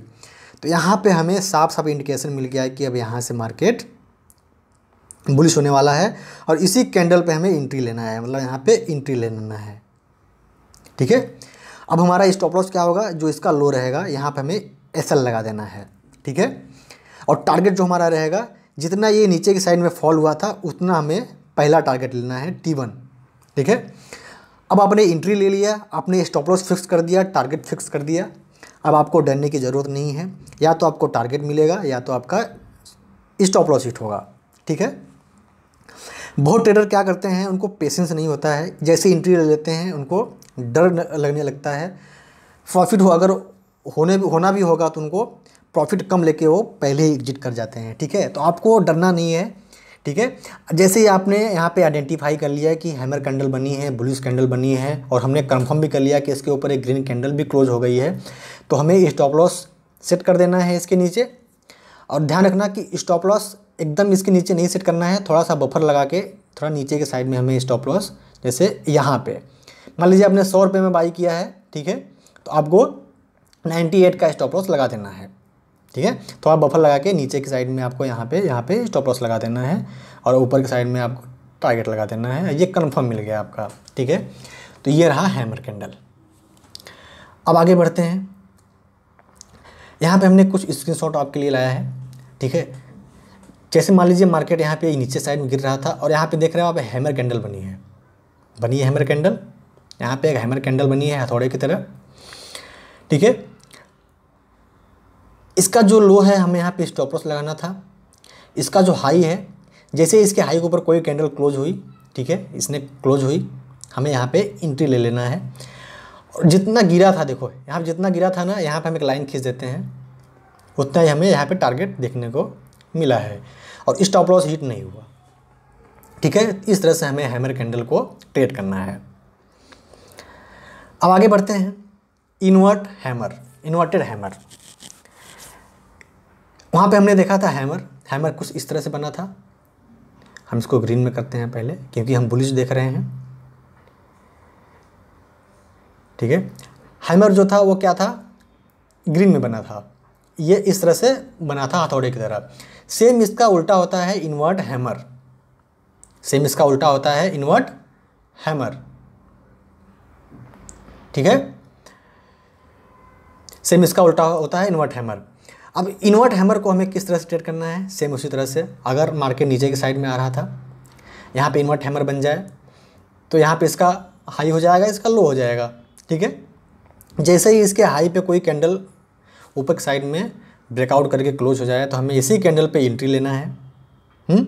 Speaker 1: तो यहाँ पे हमें साफ साफ इंडिकेशन मिल गया है कि अब यहाँ से मार्केट बुलिश होने वाला है और इसी कैंडल पे हमें इंट्री लेना है मतलब यहाँ पे इंट्री लेना है ठीक है अब हमारा स्टॉप लॉस क्या होगा जो इसका लो रहेगा यहाँ पे हमें एस लगा देना है ठीक है और टारगेट जो हमारा रहेगा जितना ये नीचे की साइड में फॉल हुआ था उतना हमें पहला टारगेट लेना है टी वन ठीक है अब आपने एंट्री ले लिया आपने स्टॉप लॉस फिक्स कर दिया टारगेट फिक्स कर दिया अब आपको डरने की ज़रूरत नहीं है या तो आपको टारगेट मिलेगा या तो आपका स्टॉप लॉस हिट होगा ठीक है बहुत ट्रेडर क्या करते हैं उनको पेशेंस नहीं होता है जैसे एंट्री ले लेते हैं उनको डर लगने लगता है प्रॉफिट हो अगर होने भी होना भी होगा तो उनको प्रॉफिट कम लेके वो पहले ही एग्जिट कर जाते हैं ठीक है तो आपको डरना नहीं है ठीक है जैसे ही आपने यहाँ पे आइडेंटिफाई कर लिया कि हैमर कैंडल बनी है ब्लूज कैंडल बनी है और हमने कंफर्म भी कर लिया कि इसके ऊपर एक ग्रीन कैंडल भी क्लोज हो गई है तो हमें स्टॉप लॉस सेट कर देना है इसके नीचे और ध्यान रखना कि स्टॉप लॉस एकदम इसके नीचे नहीं सेट करना है थोड़ा सा बफर लगा के थोड़ा नीचे के साइड में हमें स्टॉप लॉस जैसे यहाँ पर मान लीजिए आपने सौ रुपये में बाई किया है ठीक है तो आपको एट का स्टॉप लॉस लगा देना है ठीक है थोड़ा तो बफर लगा के नीचे की साइड में आपको यहाँ पे यहाँ पे स्टॉप लॉस लगा देना है और ऊपर की साइड में आपको टारगेट लगा देना है ये कन्फर्म मिल गया आपका ठीक है तो ये रहा हैमर कैंडल अब आगे बढ़ते हैं यहाँ पर हमने कुछ स्क्रीन आपके लिए लाया है ठीक है जैसे मान लीजिए मार्केट यहाँ पे नीचे साइड में गिर रहा था और यहाँ पे देख रहे हो आप हैमर कैंडल बनी है बनी है हैमर कैंडल यहाँ पे एक हैमर कैंडल बनी है हथौड़े की तरह ठीक है इसका जो लो है हमें यहाँ पे स्टॉप लॉस लगाना था इसका जो हाई है जैसे इसके हाई के ऊपर कोई कैंडल क्लोज हुई ठीक है इसने क्लोज हुई हमें यहाँ पे इंट्री ले लेना है और जितना गिरा था देखो यहाँ जितना गिरा था ना यहाँ पे हम एक लाइन खींच देते हैं उतना ही हमें यहाँ पे टारगेट देखने को मिला है और स्टॉप लॉस हिट नहीं हुआ ठीक है इस तरह से हमें हैमर कैंडल को ट्रेड करना है अब आगे बढ़ते हैं इन्वर्ट हैमर इन्वर्टेड हैमर वहाँ पे हमने देखा था हैमर हैमर कुछ इस तरह से बना था हम इसको ग्रीन में करते हैं पहले क्योंकि हम बुलिश देख रहे हैं ठीक है हैमर जो था वो क्या था ग्रीन में बना था ये इस तरह से बना था हथौड़े की तरह सेम इसका उल्टा होता है इन्वर्ट हैमर सेम इसका उल्टा होता है इन्वर्ट हैमर ठीक है सेम इसका उल्टा होता है इन्वर्ट हैमर अब इन्वर्ट हैमर को हमें किस तरह से ट्रेड करना है सेम उसी तरह से अगर मार्केट नीचे के साइड में आ रहा था यहाँ पे इन्वर्ट हैमर बन जाए तो यहाँ पे इसका हाई हो जाएगा इसका लो हो जाएगा ठीक है जैसे ही इसके हाई पे कोई कैंडल ऊपर के साइड में ब्रेकआउट करके क्लोज हो जाए तो हमें इसी कैंडल पर एंट्री लेना है हुँ? हम्म?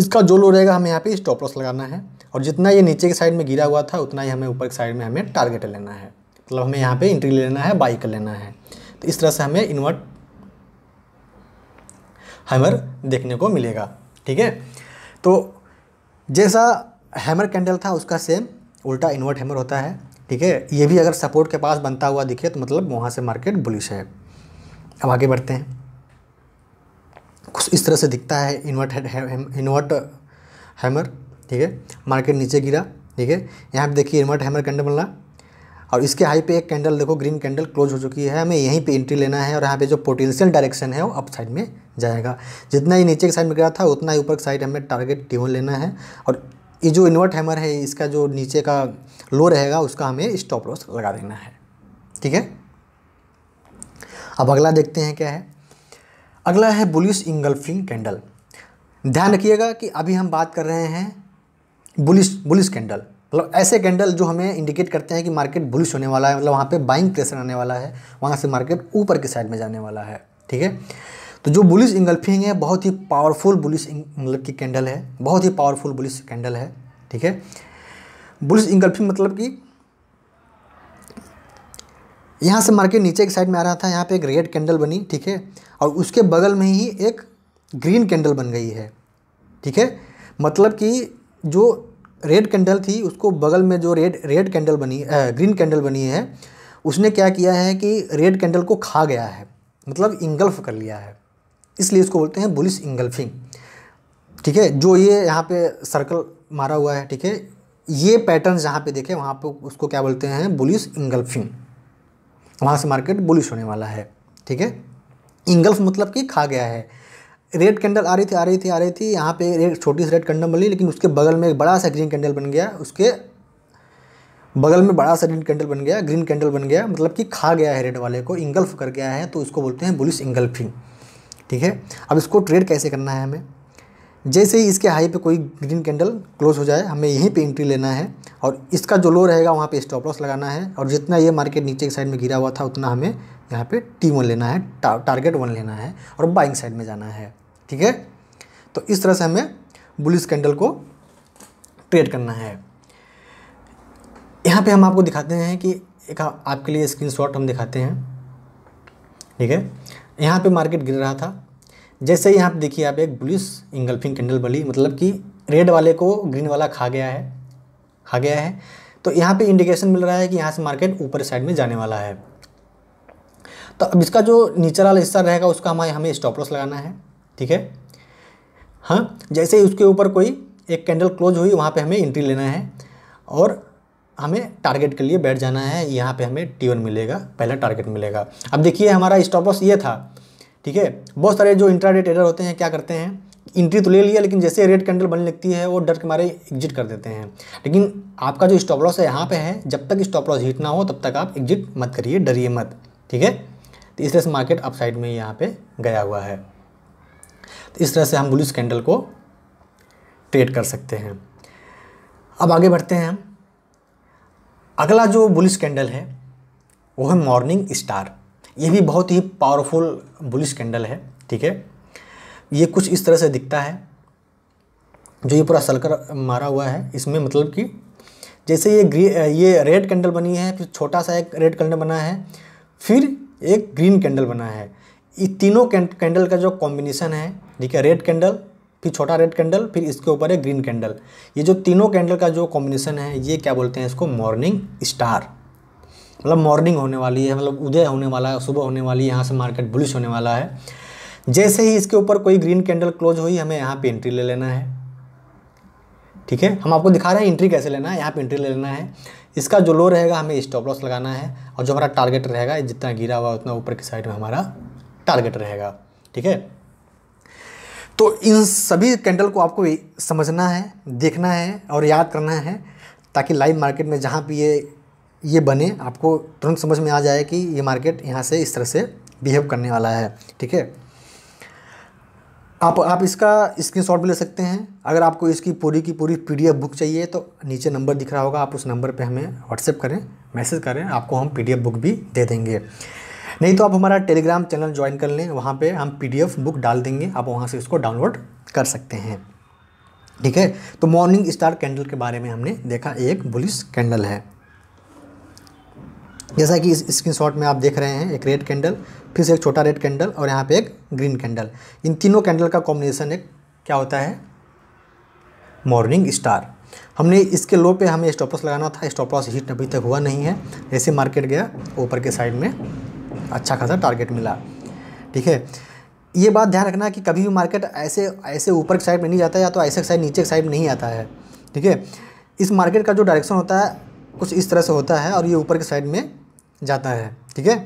Speaker 1: इसका जो लो रहेगा हमें यहाँ पर स्टॉप लॉस लगाना है और जितना ये नीचे के साइड में गिरा हुआ था उतना ही हमें ऊपर के साइड में हमें टारगेट लेना है मतलब हमें यहाँ पे इंट्री लेना है बाई कर लेना है तो इस तरह से हमें इन्वर्ट हैमर देखने को मिलेगा ठीक है तो जैसा हैमर कैंडल था उसका सेम उल्टा इन्वर्ट हैमर होता है ठीक है ये भी अगर सपोर्ट के पास बनता हुआ दिखे तो मतलब वहाँ से मार्केट बुलिश है अब आगे बढ़ते हैं कुछ इस तरह से दिखता है इन्वर्ट इन्वर्ट हैमर ठीक है मार्केट नीचे गिरा ठीक है यहाँ पर देखिए इन्वर्ट हैमर कैंडल बनना और इसके हाई पे एक कैंडल देखो ग्रीन कैंडल क्लोज हो चुकी है हमें यहीं पे एंट्री लेना है और यहाँ पे जो पोटेंशियल डायरेक्शन है वो अप साइड में जाएगा जितना ही नीचे के साइड में गिरा था उतना ही ऊपर के साइड हमें टारगेट ट्यून लेना है और ये जो इन्वर्ट हैमर है इसका जो नीचे का लो रहेगा उसका हमें स्टॉप लॉस लगा देना है ठीक है अब अगला देखते हैं क्या है अगला है बुलिश इंगल्फिंग कैंडल ध्यान रखिएगा कि अभी हम बात कर रहे हैं बुलिश बुलिश कैंडल मतलब ऐसे कैंडल जो हमें इंडिकेट करते हैं कि मार्केट बुलिश होने वाला है मतलब वहाँ पे बाइंग प्रेशर आने वाला है वहाँ से मार्केट ऊपर के साइड में जाने वाला है ठीक है तो जो बुलिश इंगल्फिंग है बहुत ही पावरफुल बुलिश मतलब की कैंडल है बहुत ही पावरफुल बुलिश कैंडल है ठीक है बुलिश इंगल्फिंग मतलब कि यहाँ से मार्केट नीचे के साइड में आ रहा था यहाँ पे एक रेड कैंडल बनी ठीक है और उसके बगल में ही एक ग्रीन कैंडल बन गई है ठीक है मतलब कि जो रेड कैंडल थी उसको बगल में जो रेड रेड कैंडल बनी ग्रीन कैंडल बनी है उसने क्या किया है कि रेड कैंडल को खा गया है मतलब इंगल्फ कर लिया है इसलिए इसको बोलते हैं बुलिस इंगल्फिंग ठीक है जो ये यहाँ पे सर्कल मारा हुआ है ठीक है ये पैटर्न जहाँ पे देखें वहाँ पे उसको क्या बोलते हैं बुलिस इंगल्फिंग वहाँ से मार्केट बुलिश होने वाला है ठीक है इंगल्फ मतलब कि खा गया है रेड कैंडल आ रही थी आ रही थी आ रही थी यहाँ पे एक छोटी सी रेड कैंडल बनी लेकिन उसके बगल में एक बड़ा सा ग्रीन कैंडल बन गया उसके बगल में बड़ा सा रेड कैंडल बन गया ग्रीन कैंडल बन गया मतलब कि खा गया है रेड वाले को इंगल्फ कर गया है तो इसको बोलते हैं बुलिस इंगल्फिंग ठीक है अब इसको ट्रेड कैसे करना है हमें जैसे ही इसके हाई पे कोई ग्रीन कैंडल क्लोज हो जाए हमें यहीं पे एंट्री लेना है और इसका जो लो रहेगा वहाँ पे स्टॉप लॉस लगाना है और जितना ये मार्केट नीचे की साइड में गिरा हुआ था उतना हमें यहाँ पे टी वन लेना है टा, टारगेट वन लेना है और बाइंग साइड में जाना है ठीक है तो इस तरह से हमें बुलिस कैंडल को ट्रेड करना है यहाँ पे हम आपको दिखाते हैं कि एक आपके लिए स्क्रीनशॉट हम दिखाते हैं ठीक है यहाँ पे मार्केट गिर रहा था जैसे ही यहाँ पर देखिए आप एक बुलिस इंगल्फिंग कैंडल बली मतलब कि रेड वाले को ग्रीन वाला खा गया है खा गया है तो यहाँ पे इंडिकेशन मिल रहा है कि यहाँ से मार्केट ऊपर साइड में जाने वाला है तो अब इसका जो नीचे वाला हिस्सा रहेगा उसका हमें हमें स्टॉप लॉस लगाना है ठीक है हाँ जैसे ही उसके ऊपर कोई एक कैंडल क्लोज हुई वहाँ पे हमें एंट्री लेना है और हमें टारगेट के लिए बैठ जाना है यहाँ पे हमें टी वन मिलेगा पहला टारगेट मिलेगा अब देखिए हमारा स्टॉप लॉस ये था ठीक है बहुत सारे जो डे ट्रेडर होते हैं क्या करते हैं इंट्री तो ले लिया लेकिन जैसे रेड कैंडल बनने लगती है वो डर के मारे एग्जिट कर देते हैं लेकिन आपका जो स्टॉप लॉस है यहाँ पे है जब तक स्टॉप लॉस हिट ना हो तब तक आप एग्जिट मत करिए डरिए मत ठीक है तो इसलिए मार्केट अपसाइड में यहाँ पे गया हुआ है तो इस तरह से हम बुलिस कैंडल को ट्रेड कर सकते हैं अब आगे बढ़ते हैं हम अगला जो बुलिस कैंडल है वो है मॉर्निंग स्टार ये भी बहुत ही पावरफुल बुलिस कैंडल है ठीक है ये कुछ इस तरह से दिखता है जो ये पूरा सलकर मारा हुआ है इसमें मतलब कि जैसे ये ग्री ये रेड कैंडल बनी है फिर छोटा सा एक रेड कैंडल बना है फिर एक ग्रीन कैंडल बना है ये तीनों कैंडल का जो कॉम्बिनेशन है ठीक है रेड कैंडल फिर छोटा रेड कैंडल फिर इसके ऊपर है ग्रीन कैंडल ये जो तीनों कैंडल का जो कॉम्बिनेशन है ये क्या बोलते हैं इसको मॉर्निंग स्टार मतलब मॉर्निंग होने वाली है मतलब उदय होने वाला है सुबह होने वाली है यहाँ से मार्केट बुलिश होने वाला है जैसे ही इसके ऊपर कोई ग्रीन कैंडल क्लोज हुई हमें यहाँ पे एंट्री ले लेना है ठीक है हम आपको दिखा रहे हैं एंट्री कैसे लेना है यहाँ पे एंट्री ले लेना है इसका जो लो रहेगा हमें स्टॉप लॉस लगाना है और जो हमारा टारगेट रहेगा जितना गिरा हुआ उतना ऊपर की साइड में हमारा टारगेट रहेगा ठीक है तो इन सभी कैंडल को आपको समझना है देखना है और याद करना है ताकि लाइव मार्केट में जहाँ भी ये ये बने आपको तुरंत समझ में आ जाए कि ये मार्केट यहाँ से इस तरह से बिहेव करने वाला है ठीक है आप आप इसका स्क्रीनशॉट भी ले सकते हैं अगर आपको इसकी पूरी की पूरी पीडीएफ बुक चाहिए तो नीचे नंबर दिख रहा होगा आप उस नंबर पे हमें व्हाट्सएप करें मैसेज करें आपको हम पीडीएफ बुक भी दे देंगे नहीं तो आप हमारा टेलीग्राम चैनल ज्वाइन कर लें वहाँ पर हम पी बुक डाल देंगे आप वहाँ से इसको डाउनलोड कर सकते हैं ठीक है तो मॉर्निंग स्टार कैंडल के बारे में हमने देखा एक बुलिस कैंडल है जैसा कि इस स्क्रीनशॉट में आप देख रहे हैं एक रेड कैंडल फिर से एक छोटा रेड कैंडल और यहाँ पे एक ग्रीन कैंडल इन तीनों कैंडल का कॉम्बिनेशन एक क्या होता है मॉर्निंग स्टार हमने इसके लो पे हमें स्टॉपलॉस लगाना था स्टॉपलॉस हिट अभी तक हुआ नहीं है जैसे मार्केट गया ऊपर के साइड में अच्छा खासा टारगेट मिला ठीक है ये बात ध्यान रखना कि कभी भी मार्केट ऐसे ऐसे ऊपर की साइड में नहीं जाता है या तो ऐसे साइड नीचे की साइड नहीं आता है ठीक है इस मार्केट का जो डायरेक्शन होता है कुछ इस तरह से होता है और ये ऊपर की साइड में जाता है ठीक है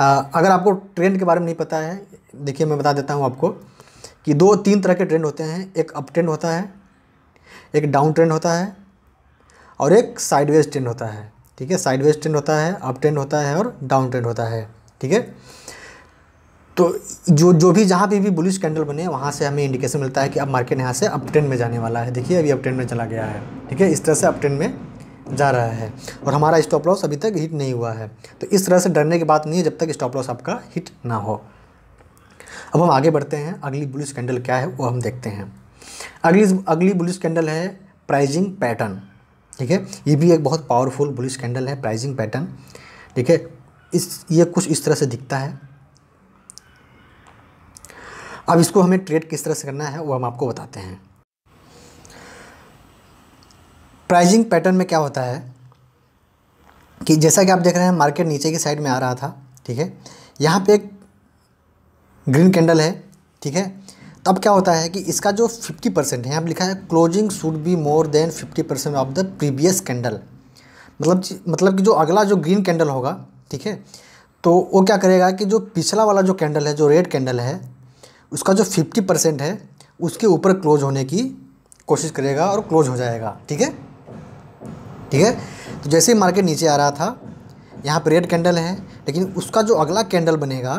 Speaker 1: अगर आपको ट्रेंड के बारे में नहीं पता है देखिए मैं बता देता हूँ आपको कि दो तीन तरह के ट्रेंड होते हैं एक अप ट्रेंड होता है एक डाउन ट्रेंड होता है और एक साइडवेज ट्रेंड होता है ठीक है साइडवेज ट्रेंड होता है अप ट्रेंड होता है और डाउन ट्रेंड होता है ठीक है तो जो जो भी जहाँ भी भी बुलिश कैंडल बने वहाँ से हमें इंडिकेशन मिलता है कि अब मार्केट यहाँ से अप ट्रेंड में जाने वाला है देखिए अभी अप ट्रेंड में चला गया है ठीक है इस तरह से अप ट्रेंड में जा रहा है और हमारा स्टॉप लॉस अभी तक हिट नहीं हुआ है तो इस तरह से डरने की बात नहीं है जब तक स्टॉप लॉस आपका हिट ना हो अब हम आगे बढ़ते हैं अगली बुलिश कैंडल क्या है वो हम देखते हैं अगली अगली बुलिश कैंडल है प्राइजिंग पैटर्न ठीक है ये भी एक बहुत पावरफुल बुलिश कैंडल है प्राइजिंग पैटर्न ठीक है इस ये कुछ इस तरह से दिखता है अब इसको हमें ट्रेड किस तरह से करना है वो हम आपको बताते हैं प्राइजिंग पैटर्न में क्या होता है कि जैसा कि आप देख रहे हैं मार्केट नीचे की साइड में आ रहा था ठीक है यहाँ पे एक ग्रीन कैंडल है ठीक है तब क्या होता है कि इसका जो 50 परसेंट है यहाँ लिखा है closing should be more than 50 percent of the previous candle मतलब मतलब कि जो अगला जो ग्रीन कैंडल होगा ठीक है तो वो क्या करेगा कि जो पिछला वाला जो कैंडल है जो रेड कैंडल है उसका जो 50 परसेंट है उसके ऊपर क्लोज होने की कोशिश करेगा और क्लोज हो जाएगा ठीक है ठीक है तो जैसे ही मार्केट नीचे आ रहा था यहाँ पर रेड कैंडल है लेकिन उसका जो अगला कैंडल बनेगा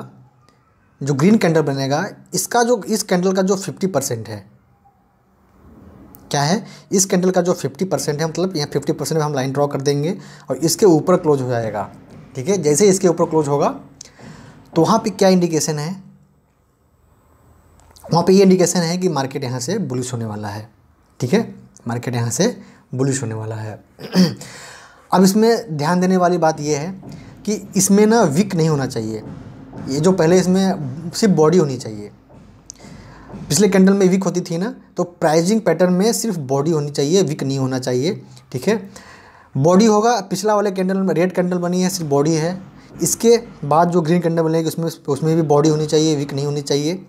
Speaker 1: जो ग्रीन कैंडल बनेगा इसका जो इस कैंडल का जो फिफ्टी परसेंट है क्या है इस कैंडल का जो फिफ्टी परसेंट है मतलब यहाँ फिफ्टी परसेंट में हम लाइन ड्रॉ कर देंगे और इसके ऊपर क्लोज हो जाएगा ठीक है जैसे इसके ऊपर क्लोज होगा तो वहाँ पे क्या इंडिकेशन है वहाँ पे ये इंडिकेशन है कि मार्केट यहाँ से बुलिश होने वाला है ठीक है मार्केट यहाँ से बुलिश होने वाला है [clears throat] अब इसमें ध्यान देने वाली बात यह है कि इसमें ना वीक नहीं होना चाहिए ये जो पहले इसमें सिर्फ बॉडी होनी चाहिए पिछले कैंडल में वीक होती थी ना तो प्राइजिंग पैटर्न में सिर्फ बॉडी होनी चाहिए वीक नहीं होना चाहिए ठीक है बॉडी होगा पिछला वाले कैंडल में रेड कैंडल बनी है सिर्फ बॉडी है इसके बाद जो ग्रीन कैंडल बनेगी उसमें उसमें भी बॉडी होनी चाहिए वीक नहीं होनी चाहिए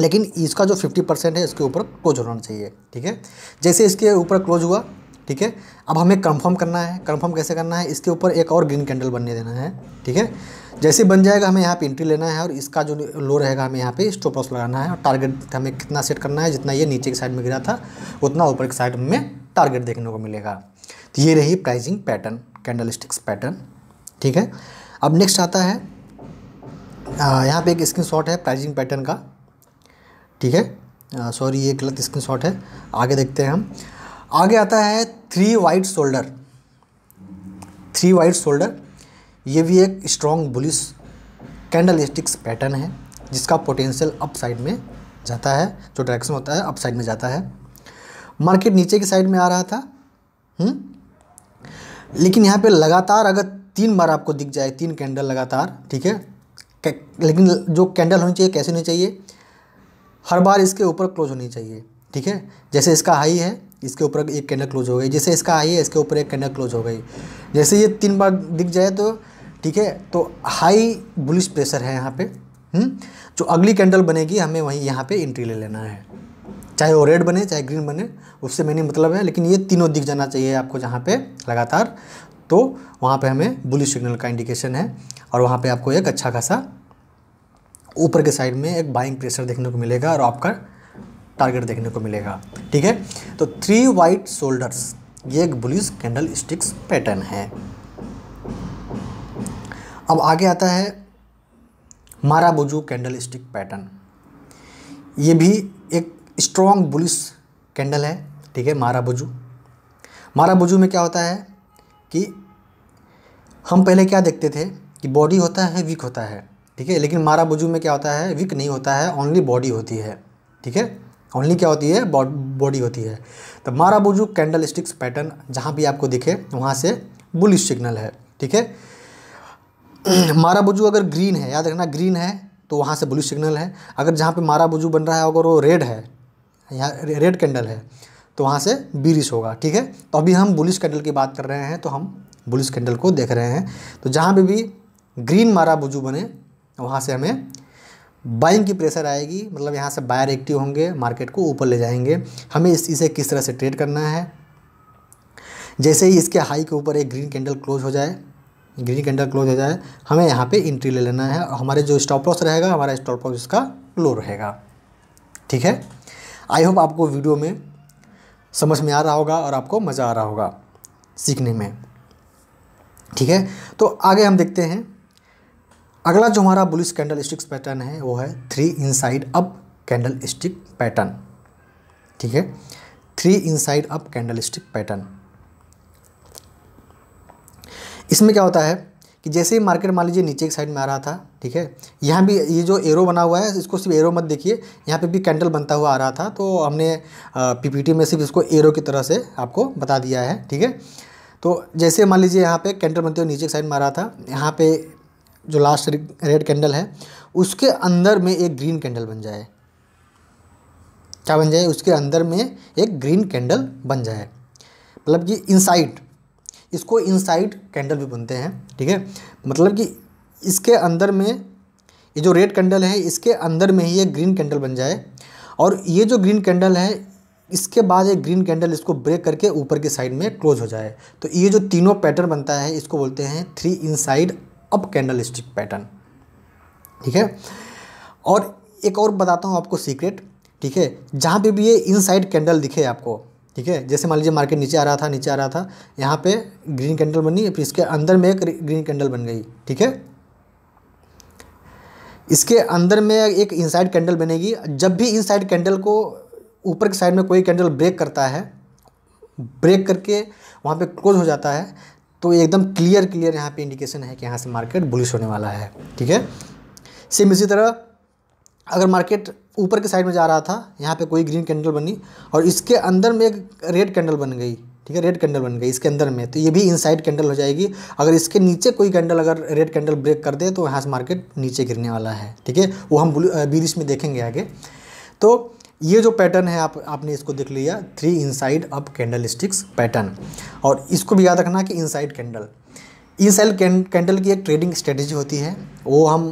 Speaker 1: लेकिन इसका जो 50 परसेंट है इसके ऊपर क्लोज होना चाहिए ठीक है जैसे इसके ऊपर क्लोज हुआ ठीक है अब हमें कंफर्म करना है कंफर्म कैसे करना है इसके ऊपर एक और ग्रीन कैंडल बनने देना है ठीक है जैसे बन जाएगा हमें यहाँ पे एंट्री लेना है और इसका जो लो रहेगा हमें यहाँ पे स्टॉप लॉस लगाना है और टारगेट हमें कितना सेट करना है जितना ये नीचे की साइड में गिरा था उतना ऊपर की साइड में टारगेट देखने को मिलेगा तो ये रही प्राइजिंग पैटर्न कैंडल पैटर्न ठीक है अब नेक्स्ट आता है यहाँ पर एक स्क्रीन है प्राइजिंग पैटर्न का ठीक है सॉरी ये गलत स्क्रीन है आगे देखते हैं हम आगे आता है three white shoulder three white shoulder ये भी एक strong bullish candlesticks pattern है जिसका पोटेंशियल अप साइड में जाता है जो डायरेक्शन होता है अप साइड में जाता है मार्केट नीचे की साइड में आ रहा था हुँ? हम्म, लेकिन यहाँ पे लगातार अगर तीन बार आपको दिख जाए तीन कैंडल लगातार ठीक है लेकिन जो कैंडल होनी चाहिए कैसे होनी चाहिए हर बार इसके ऊपर क्लोज होनी चाहिए ठीक है जैसे इसका हाई है इसके ऊपर एक कैंडल क्लोज हो गई जैसे इसका हाई है इसके ऊपर एक कैंडल क्लोज हो गई जैसे ये तीन बार दिख जाए तो ठीक है तो हाई बुलिश प्रेशर है यहाँ पे हुँ? हम्म? जो अगली कैंडल बनेगी हमें वहीं यहाँ पे एंट्री ले लेना है चाहे वो रेड बने चाहे ग्रीन बने उससे मैंने मतलब है लेकिन ये तीनों दिख जाना चाहिए आपको जहाँ पे लगातार तो वहाँ पे हमें बुलिश सिग्नल का इंडिकेशन है और वहाँ पे आपको एक अच्छा खासा ऊपर के साइड में एक बाइंग प्रेशर देखने को मिलेगा और आपका टारगेट देखने को मिलेगा ठीक है तो थ्री वाइट शोल्डर्स ये एक बुलिस कैंडल स्टिक्स पैटर्न है अब आगे आता है माराबुजू कैंडल स्टिक पैटर्न ये भी एक स्ट्रॉन्ग बुलिस कैंडल है ठीक है माराबुजू माराबुजू में क्या होता है कि हम पहले क्या देखते थे कि बॉडी होता है वीक होता है ठीक है लेकिन माराबुजू में क्या होता है वीक नहीं होता है ओनली बॉडी होती है ठीक है ओनली क्या होती है बॉडी होती है तो मारा बुजू कैंडल स्टिक्स पैटर्न जहाँ भी आपको दिखे वहाँ से बुलिश सिग्नल है ठीक है मारा [clears throat] बुजू अगर ग्रीन है याद रखना ग्रीन है तो वहाँ से बुलिश सिग्नल है अगर जहाँ पे मारा बुजू बन रहा है अगर वो रेड है यहाँ रेड कैंडल है तो वहाँ से बीरिश होगा ठीक है तो अभी हम बुलिश कैंडल की बात कर रहे हैं तो हम बुलिश कैंडल को देख रहे हैं तो जहाँ पर भी ग्रीन मारा बुजू बने वहाँ से हमें बाइंग की प्रेशर आएगी मतलब यहाँ से बायर एक्टिव होंगे मार्केट को ऊपर ले जाएंगे हमें इस, इसे किस तरह से ट्रेड करना है जैसे ही इसके हाई के ऊपर एक ग्रीन कैंडल क्लोज हो जाए ग्रीन कैंडल क्लोज हो जाए हमें यहाँ पे इंट्री ले लेना है और हमारे जो स्टॉप लॉस रहेगा हमारा स्टॉप लॉस इसका लो रहेगा ठीक है आई होप आपको वीडियो में समझ में आ रहा होगा और आपको मज़ा आ रहा होगा सीखने में ठीक है तो आगे हम देखते हैं अगला जो हमारा बुलिस कैंडल स्टिक्स पैटर्न है वो है three inside up candlestick pattern ठीक है three inside up candlestick pattern इसमें क्या होता है कि जैसे ही मार्केट मान लीजिए नीचे की साइड में आ रहा था ठीक है यहाँ भी ये जो एरो बना हुआ है इसको सिर्फ एरो मत देखिए यहाँ पे भी कैंडल बनता हुआ आ रहा था तो हमने पीपीटी में सिर्फ इसको एरो की तरह से आपको बता दिया है ठीक है तो जैसे मान लीजिए यहाँ पे कैंडल बनते हुए नीचे की साइड में आ रहा था यहाँ पे जो लास्ट रेड कैंडल है उसके अंदर में एक ग्रीन कैंडल बन जाए क्या बन जाए उसके अंदर में एक ग्रीन कैंडल बन जाए मतलब कि इनसाइड इसको इनसाइड कैंडल भी बनते हैं ठीक है मतलब कि इसके अंदर में ये जो रेड कैंडल है इसके अंदर में ही एक ग्रीन कैंडल बन जाए और ये जो ग्रीन कैंडल है इसके बाद एक ग्रीन कैंडल इसको ब्रेक करके ऊपर के साइड में क्लोज हो जाए तो ये जो तीनों पैटर्न बनता है इसको बोलते हैं three inside up candlestick pattern ठीक है और एक और बताता हूँ आपको सीक्रेट ठीक है जहाँ पे भी ये इनसाइड कैंडल दिखे आपको ठीक है जैसे मान लीजिए मार्केट नीचे आ रहा था नीचे आ रहा था यहाँ पे ग्रीन कैंडल बनी फिर इसके अंदर में एक ग्रीन कैंडल बन गई ठीक है इसके अंदर में एक इनसाइड कैंडल बनेगी जब भी इनसाइड कैंडल को ऊपर की साइड में कोई कैंडल ब्रेक करता है ब्रेक करके वहाँ पे क्लोज हो जाता है तो एकदम क्लियर क्लियर यहाँ पे इंडिकेशन है कि यहाँ से मार्केट बुलिश होने वाला है ठीक है सेम इसी तरह अगर मार्केट ऊपर के साइड में जा रहा था यहाँ पे कोई ग्रीन कैंडल बनी और इसके अंदर में एक रेड कैंडल बन गई ठीक है रेड कैंडल बन गई इसके अंदर में तो ये भी इनसाइड कैंडल हो जाएगी अगर इसके नीचे कोई कैंडल अगर रेड कैंडल ब्रेक कर दे तो यहाँ से मार्केट नीचे गिरने वाला है ठीक है वो हम बीरिश में देखेंगे आगे तो ये जो पैटर्न है आप आपने इसको देख लिया three inside up candlesticks pattern और इसको भी याद रखना कि इनसाइड कैंडल इनसाइड कैंडल की एक ट्रेडिंग स्ट्रेटजी होती है वो हम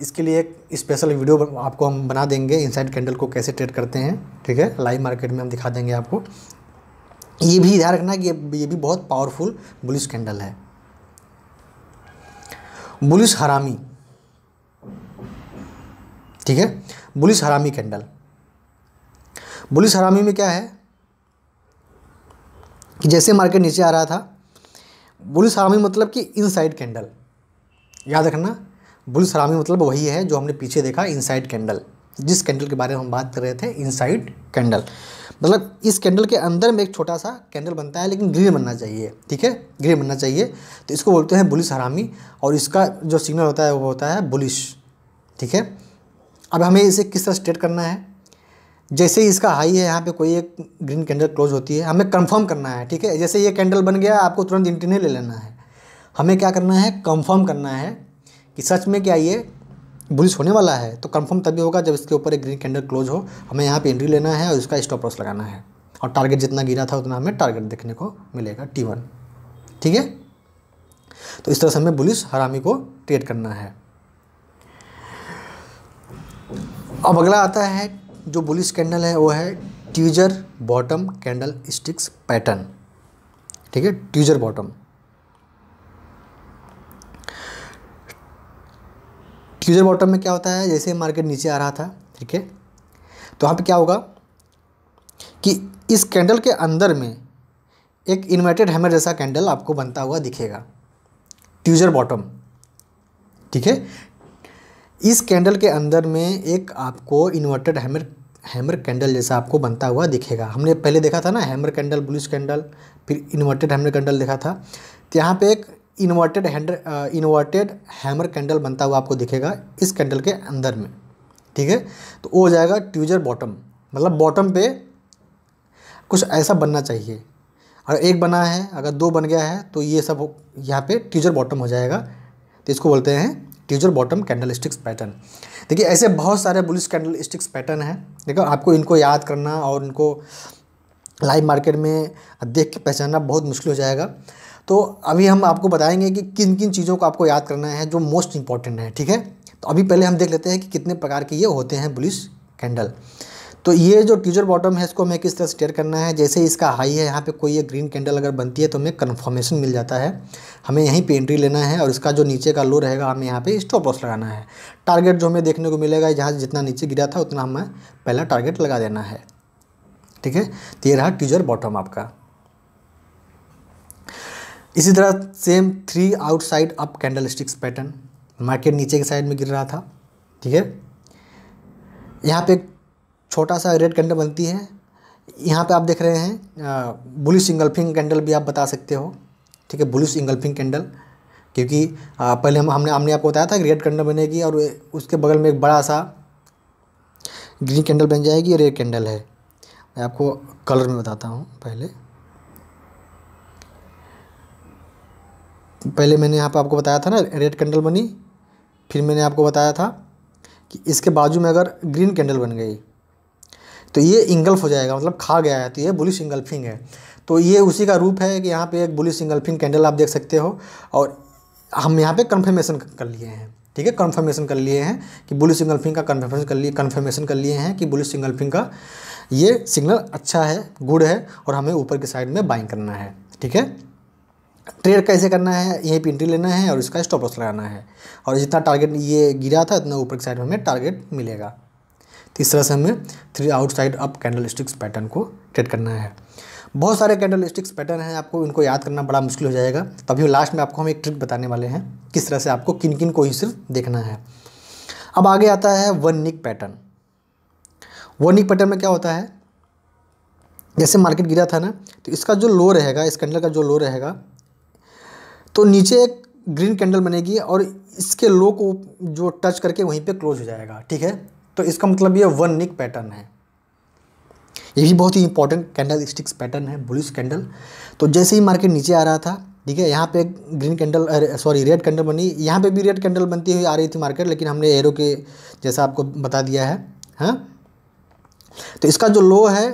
Speaker 1: इसके लिए एक स्पेशल वीडियो आपको हम बना देंगे इनसाइड कैंडल को कैसे ट्रेड करते हैं ठीक है लाइव मार्केट में हम दिखा देंगे आपको ये भी ध्यान रखना कि ये भी बहुत पावरफुल बुलिश कैंडल है बुलिश हरामी ठीक है बुलिश हरामी कैंडल बुलिस हरामी में क्या है कि जैसे मार्केट नीचे आ रहा था बुलिस हरामी मतलब कि इनसाइड कैंडल याद रखना बुलिस हरामी मतलब वही है जो हमने पीछे देखा इनसाइड कैंडल जिस कैंडल के बारे में हम बात कर रहे थे इनसाइड कैंडल मतलब इस कैंडल के अंदर में एक छोटा सा कैंडल बनता है लेकिन ग्रीन बनना चाहिए ठीक है ग्रीन बनना चाहिए तो इसको बोलते हैं बुलिस हरामी और इसका जो सिग्नल होता है वो होता है बुलिश ठीक है अब हमें इसे किस तरह स्टेट करना है जैसे ही इसका हाई है यहाँ पे कोई एक ग्रीन कैंडल क्लोज होती है हमें कंफर्म करना है ठीक है जैसे ये कैंडल बन गया आपको तुरंत इंट्री नहीं ले लेना है हमें क्या करना है कंफर्म करना है कि सच में क्या ये बुलिश होने वाला है तो कंफर्म तभी होगा जब इसके ऊपर एक ग्रीन कैंडल क्लोज हो हमें यहाँ पर एंट्री लेना है और इसका स्टॉप लॉस लगाना है और टारगेट जितना गिरा था उतना हमें टारगेट देखने को मिलेगा टी वन ठीक है तो इस तरह से हमें बुलिश हरामी को ट्रेड करना है अब अगला आता है जो बुलिश कैंडल है वो है tweezer bottom candlesticks pattern ठीक है ट्यूजर बॉटम ट्यूजर बॉटम में क्या होता है जैसे मार्केट नीचे आ रहा था ठीक है तो वहाँ पे क्या होगा कि इस कैंडल के अंदर में एक इन्वर्टेड हैमर जैसा कैंडल आपको बनता हुआ दिखेगा ट्यूजर बॉटम ठीक है इस कैंडल के अंदर में एक आपको इन्वर्टेड हैमर हैमर कैंडल जैसा आपको बनता हुआ दिखेगा हमने पहले देखा था ना हैमर कैंडल ब्लूज कैंडल फिर इन्वर्टेड हैमर कैंडल देखा था तो यहाँ पे एक inverted hand inverted hammer candle बनता हुआ आपको दिखेगा इस कैंडल के अंदर में ठीक है तो वो हो जाएगा ट्यूजर बॉटम मतलब बॉटम पे कुछ ऐसा बनना चाहिए अगर एक बना है अगर दो बन गया है तो ये सब यहाँ पे ट्यूजर बॉटम हो जाएगा तो इसको बोलते हैं tweezer bottom candlesticks pattern देखिए ऐसे बहुत सारे बुलिस कैंडल स्टिक्स पैटर्न हैं देखो आपको इनको याद करना और इनको लाइव मार्केट में देख के पहचानना बहुत मुश्किल हो जाएगा तो अभी हम आपको बताएंगे कि किन किन चीज़ों को आपको याद करना है जो मोस्ट इंपॉर्टेंट है ठीक है तो अभी पहले हम देख लेते हैं कि कितने प्रकार के ये होते हैं बुलिश कैंडल तो ये जो ट्यूजर बॉटम है इसको हमें किस तरह स्टेयर करना है जैसे इसका हाई है यहाँ पे कोई ये ग्रीन कैंडल अगर बनती है तो हमें कन्फर्मेशन मिल जाता है हमें यहीं पे एंट्री लेना है और इसका जो नीचे का लो रहेगा हमें यहाँ पे स्टॉप लॉस लगाना है टारगेट जो हमें देखने को मिलेगा जहाँ जितना नीचे गिरा था उतना हमें पहला टारगेट लगा देना है ठीक है तो ये रहा ट्यूजर बॉटम आपका इसी तरह same three outside up candlesticks pattern market नीचे के साइड में गिर रहा था ठीक है यहाँ पे छोटा सा रेड कैंडल बनती है यहाँ पे आप देख रहे हैं बुलिश इंगल्फिंग कैंडल भी आप बता सकते हो ठीक है बुलिश इंगल्फिंग कैंडल क्योंकि पहले हम हमने हमने आपको बताया था कि रेड कैंडल बनेगी और उसके बगल में एक बड़ा सा ग्रीन कैंडल बन जाएगी रेड कैंडल है मैं आपको कलर में बताता हूँ पहले पहले मैंने यहाँ पर आपको बताया था ना रेड कैंडल बनी फिर मैंने आपको बताया था कि इसके बाजू में अगर ग्रीन कैंडल बन गई तो ये इंगल्फ हो जाएगा मतलब खा गया है तो ये बुलिश इंगल्फिंग है तो ये उसी का रूप है कि यहाँ पे एक बुलिश इंगल्फिंग कैंडल आप देख सकते हो और हम यहाँ पे कंफर्मेशन कर लिए हैं ठीक है कंफर्मेशन कर लिए हैं कि बुलिश इंगल्फिंग का कन्फर्मेशन कर लिए कन्फर्मेशन कर लिए हैं कि बुलिश इंगल्फिंग का ये सिग्नल अच्छा है गुड है और हमें ऊपर की साइड में बाइंग करना है ठीक है ट्रेड कैसे करना है यहीं पे इंट्री लेना है और इसका स्टॉप लॉस लगाना है और जितना टारगेट ये गिरा था उतना ऊपर की साइड में हमें टारगेट मिलेगा तो इस तरह से हमें three outside up candlesticks pattern को ट्रेड करना है बहुत सारे कैंडल स्टिक्स पैटर्न हैं आपको इनको याद करना बड़ा मुश्किल हो जाएगा तो अभी लास्ट में आपको हम एक ट्रिक बताने वाले हैं किस तरह से आपको किन किन को ही सिर्फ देखना है अब आगे आता है on neck pattern on neck pattern में क्या होता है जैसे मार्केट गिरा था ना तो इसका जो लो रहेगा इस कैंडल का जो लो रहेगा तो नीचे एक ग्रीन कैंडल बनेगी और इसके लो को जो टच करके वहीं पे क्लोज हो जाएगा ठीक है तो इसका मतलब ये वन निक पैटर्न है ये भी बहुत ही इंपॉर्टेंट कैंडल स्टिक्स पैटर्न है बुलिस कैंडल तो जैसे ही मार्केट नीचे आ रहा था ठीक है यहाँ पे green candle sorry red candle बनी यहाँ पे भी रेड कैंडल बनती हुई आ रही थी मार्केट लेकिन हमने एरो के जैसा आपको बता दिया है हाँ तो इसका जो लो है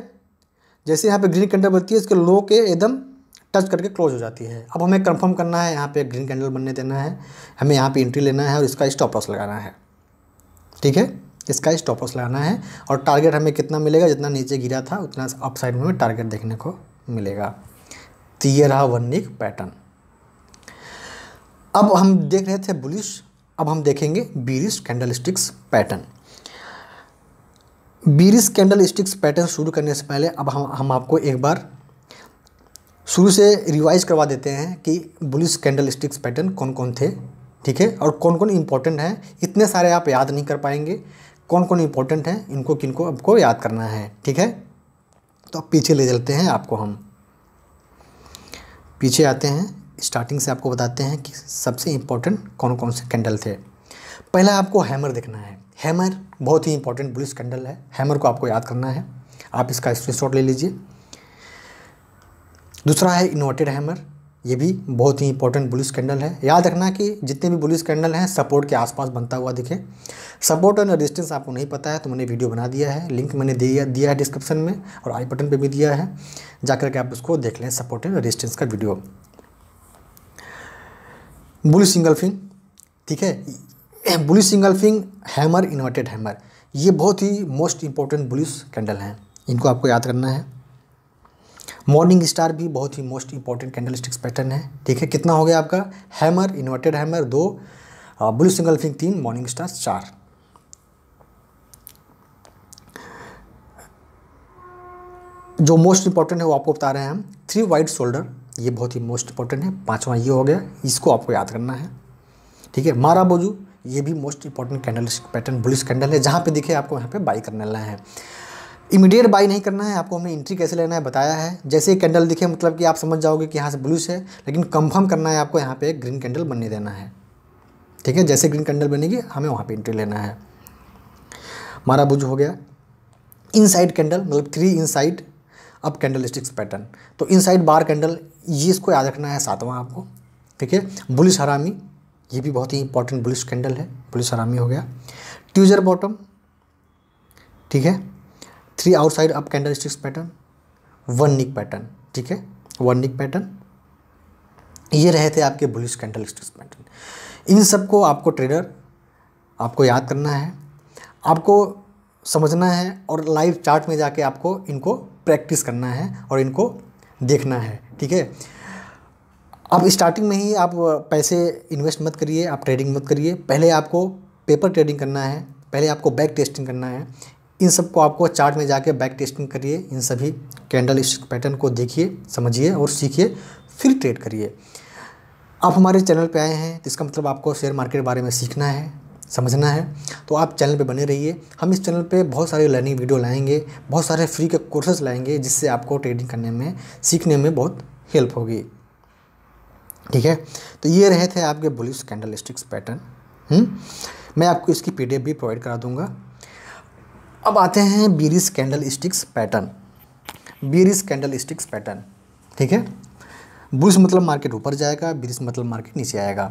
Speaker 1: जैसे यहाँ पे ग्रीन कैंडल बनती है इसके लो के एकदम टच करके क्लोज हो जाती है अब हमें कंफर्म करना है यहाँ पे ग्रीन कैंडल बनने देना है हमें यहाँ पे एंट्री लेना है और इसका स्टॉप लॉस लगाना है ठीक है इसका स्टॉप लॉस लगाना है और टारगेट हमें कितना मिलेगा जितना नीचे गिरा था उतना अप साइड में टारगेट देखने को मिलेगा तो ये रहा वन वीक पैटर्न अब हम देख रहे थे बुलिश अब हम देखेंगे bearish candlesticks pattern bearish candlesticks pattern शुरू करने से पहले अब हम हम आपको एक बार शुरू से रिवाइज करवा देते हैं कि बुलिश कैंडल स्टिक्स पैटर्न कौन कौन थे ठीक है और कौन कौन इंपॉर्टेंट हैं इतने सारे आप याद नहीं कर पाएंगे कौन कौन इंपॉर्टेंट हैं इनको किनको आपको याद करना है ठीक है तो अब पीछे ले चलते हैं आपको हम पीछे आते हैं स्टार्टिंग से आपको बताते हैं कि सबसे इम्पोर्टेंट कौन कौन से कैंडल थे पहला आपको हैमर देखना है हैमर बहुत ही इंपॉर्टेंट बुलिस कैंडल है हैमर को आपको याद करना है आप इसका स्क्रीन ले लीजिए दूसरा है इन्वर्टेड हैमर ये भी बहुत ही इंपॉर्टेंट बुलिस कैंडल है याद रखना कि जितने भी बुलिस कैंडल हैं सपोर्ट के आसपास बनता हुआ दिखे सपोर्ट और रेजिस्टेंस आपको नहीं पता है तो मैंने वीडियो बना दिया है लिंक मैंने दिया दिया है डिस्क्रिप्शन में और आई बटन पे भी दिया है जाकर के आप उसको देख लें सपोर्ट एंड रेजिस्टेंस का वीडियो बुलिस सिंगल फिंग ठीक है bullish single engulfing hammer inverted hammer ये बहुत ही मोस्ट इंपॉर्टेंट बुलिस कैंडल हैं इनको आपको याद करना है मॉर्निंग स्टार भी बहुत ही मोस्ट इंपॉर्टेंट स्टिक्स पैटर्न है ठीक है कितना हो गया आपका हैमर इन्वर्टेड हैमर दो ब्लू सिंगल फिंग तीन मॉर्निंग स्टार चार जो मोस्ट इंपॉर्टेंट है वो आपको बता रहे हैं हम थ्री वाइड शोल्डर ये बहुत ही मोस्ट इंपॉर्टेंट है पांचवा ये हो गया इसको आपको याद करना है ठीक है मारा बोजू ये भी most important candle pattern bullish candle है जहाँ पे दिखे आपको यहाँ पे बाई करने लाए हैं इमीडिएट बाई नहीं करना है आपको हमने एंट्री कैसे लेना है बताया है जैसे कैंडल दिखे मतलब कि आप समझ जाओगे कि यहाँ से ब्लूश है लेकिन कंफर्म करना है आपको यहाँ पे ग्रीन कैंडल बनने देना है ठीक है जैसे ग्रीन कैंडल बनेगी हमें वहाँ पे एंट्री लेना है मारा बुझ हो गया इनसाइड कैंडल मतलब three inside up candlesticks pattern तो इन बार कैंडल ये इसको याद रखना है सातवां आपको ठीक है बुलिस हरामी ये भी बहुत ही इंपॉर्टेंट बुलिस कैंडल है बुलिस हरामी हो गया ट्यूजर बॉटम ठीक है three outside up candlesticks pattern on neck pattern ठीक है वन निक पैटर्न ये रहे थे आपके बुलिश कैंडल स्टिक्स पैटर्न इन सबको आपको ट्रेडर आपको याद करना है आपको समझना है और लाइव चार्ट में जाके आपको इनको प्रैक्टिस करना है और इनको देखना है ठीक है अब स्टार्टिंग में ही आप पैसे इन्वेस्ट मत करिए आप ट्रेडिंग मत करिए पहले आपको पेपर ट्रेडिंग करना है पहले आपको बैक टेस्टिंग करना है इन सबको आपको चार्ट में जाके बैक टेस्टिंग करिए इन सभी कैंडल स्टिक पैटर्न को देखिए समझिए और सीखिए फिर ट्रेड करिए आप हमारे चैनल पे आए हैं तो इसका मतलब आपको शेयर मार्केट के बारे में सीखना है समझना है तो आप चैनल पे बने रहिए हम इस चैनल पे बहुत सारे लर्निंग वीडियो लाएंगे बहुत सारे फ्री के कोर्सेज लाएंगे जिससे आपको ट्रेडिंग करने में सीखने में बहुत हेल्प होगी ठीक है तो ये रहे थे आपके बुलिस कैंडल स्टिक्स पैटर्न हम्म? मैं आपको इसकी पी भी प्रोवाइड करा दूँगा अब आते हैं bearish candlesticks pattern bearish candlesticks pattern ठीक है बुलिस मतलब मार्केट ऊपर जाएगा बीरिस मतलब मार्केट नीचे आएगा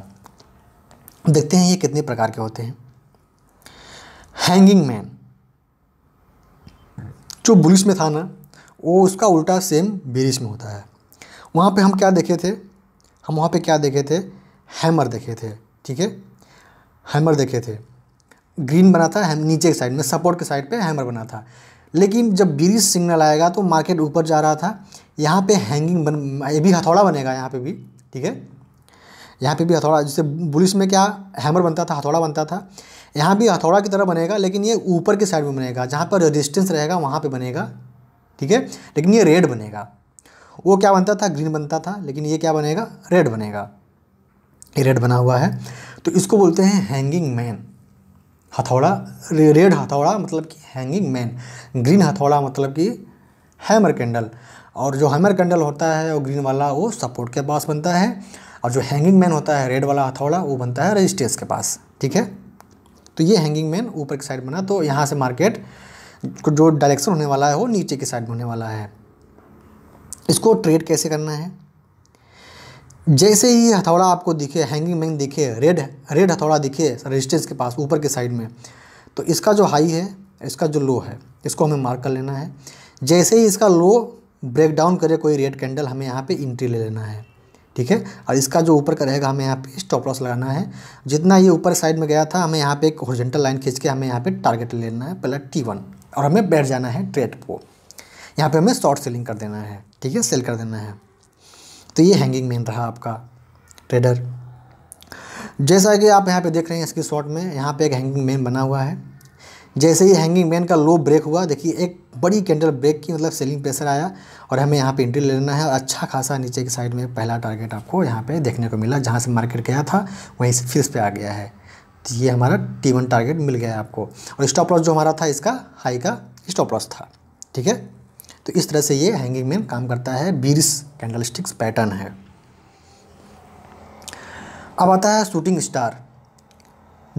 Speaker 1: देखते हैं ये कितने प्रकार के होते हैं हैंगिंग मैन जो बुलिस में था ना वो उसका उल्टा सेम बीरिस में होता है वहाँ पे हम क्या देखे थे हम वहाँ पे क्या देखे थे हैमर देखे थे ठीक है हैमर देखे थे ग्रीन बना था नीचे के साइड में सपोर्ट के साइड पे हैमर बना था लेकिन जब ब्रिज सिग्नल आएगा तो मार्केट ऊपर जा रहा था यहाँ पे हैंगिंग बन ये भी हथौड़ा बनेगा यहाँ पे भी ठीक है यहाँ पे भी हथौड़ा जैसे बुलिस में क्या हैमर बनता था हथौड़ा बनता था यहाँ भी हथौड़ा की तरह बनेगा लेकिन ये ऊपर के साइड में बनेगा जहाँ पर रेजिस्टेंस रहेगा वहाँ पर बनेगा ठीक है लेकिन ये रेड बनेगा वो क्या बनता था ग्रीन बनता था लेकिन ये क्या बनेगा रेड बनेगा ये रेड बना हुआ है तो इसको बोलते हैं हैंगिंग मैन हथौड़ा रे, रेड हथौड़ा मतलब कि हैंगिंग मैन ग्रीन हथौड़ा मतलब कि हैमर कैंडल और जो हैमर कैंडल होता है वो ग्रीन वाला वो सपोर्ट के पास बनता है और जो हैंगिंग मैन होता है रेड वाला हथौड़ा वो बनता है रजिस्ट्रेस के पास ठीक है तो ये हैंगिंग मैन ऊपर की साइड बना तो यहाँ से मार्केट जो डायरेक्शन होने वाला है वो नीचे की साइड में होने वाला है इसको ट्रेड कैसे करना है जैसे ही हथौड़ा आपको दिखे हैंगिंग मैंग दिखे रेड रेड हथौड़ा दिखे रजिस्टेंस के पास ऊपर के साइड में तो इसका जो हाई है इसका जो लो है इसको हमें मार्क कर लेना है जैसे ही इसका लो ब्रेक डाउन करे कोई रेड कैंडल हमें यहाँ पे इंट्री ले लेना है ठीक है और इसका जो ऊपर का रहेगा हमें यहाँ पे स्टॉप लॉस लगाना है जितना ये ऊपर साइड में गया था हमें यहाँ पे एक हॉरिजेंटल लाइन खींच के हमें यहाँ पे टारगेट ले लेना है पहला टी वन और हमें बैठ जाना है ट्रेड को यहाँ पे हमें शॉर्ट सेलिंग कर देना है ठीक है सेल कर देना है तो ये हैंगिंग मेन रहा आपका ट्रेडर जैसा कि आप यहाँ पे देख रहे हैं इसकी शॉर्ट में यहाँ पे एक हैंगिंग मेन बना हुआ है जैसे ही हैंगिंग मेन का लो ब्रेक हुआ देखिए एक बड़ी कैंडल ब्रेक की मतलब सेलिंग प्रेशर आया और हमें यहाँ पे एंट्री लेना है और अच्छा खासा नीचे की साइड में पहला टारगेट आपको यहाँ पे देखने को मिला जहाँ से मार्केट गया था वहीं से फिर पे आ गया है तो ये हमारा टी वन टारगेट मिल गया है आपको और स्टॉप लॉस जो हमारा था इसका हाई का स्टॉप लॉस था ठीक है तो इस तरह से ये हैंगिंग मैन काम करता है बीरिस कैंडल पैटर्न है अब आता है शूटिंग स्टार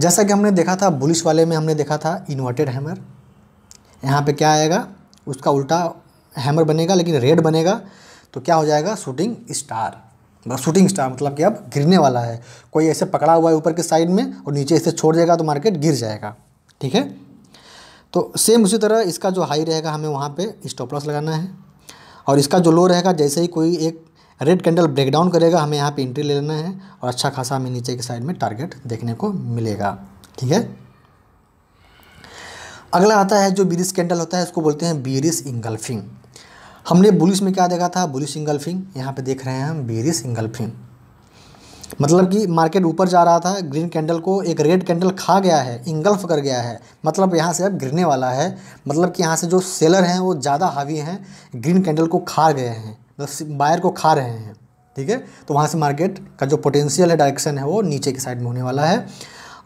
Speaker 1: जैसा कि हमने देखा था बुलिश वाले में हमने देखा था इन्वर्टेड हैमर यहाँ पे क्या आएगा उसका उल्टा हैमर बनेगा लेकिन रेड बनेगा तो क्या हो जाएगा शूटिंग स्टार शूटिंग स्टार मतलब कि अब गिरने वाला है कोई ऐसे पकड़ा हुआ है ऊपर के साइड में और नीचे इसे छोड़ देगा तो मार्केट गिर जाएगा ठीक है तो सेम उसी तरह इसका जो हाई रहेगा हमें वहाँ पे स्टॉप लॉस लगाना है और इसका जो लो रहेगा जैसे ही कोई एक रेड कैंडल ब्रेकडाउन करेगा हमें यहाँ पे इंट्री ले लेना है और अच्छा खासा हमें नीचे के साइड में टारगेट देखने को मिलेगा ठीक है अगला आता है जो बीरिस कैंडल होता है उसको बोलते हैं बीरिस इंगल्फिंग हमने बुलिस में क्या देखा था बुलिस इंगल्फिंग यहाँ पर देख रहे हैं हम बीरिस इंगल्फिंग मतलब कि मार्केट ऊपर जा रहा था ग्रीन कैंडल को एक रेड कैंडल खा गया है इंगल्फ कर गया है मतलब यहाँ से अब गिरने वाला है मतलब कि यहाँ से जो सेलर हैं वो ज़्यादा हावी हैं ग्रीन कैंडल को खा गए हैं मतलब बायर को खा रहे हैं ठीक है तो वहाँ से मार्केट का जो पोटेंशियल है डायरेक्शन है वो नीचे की साइड में होने वाला है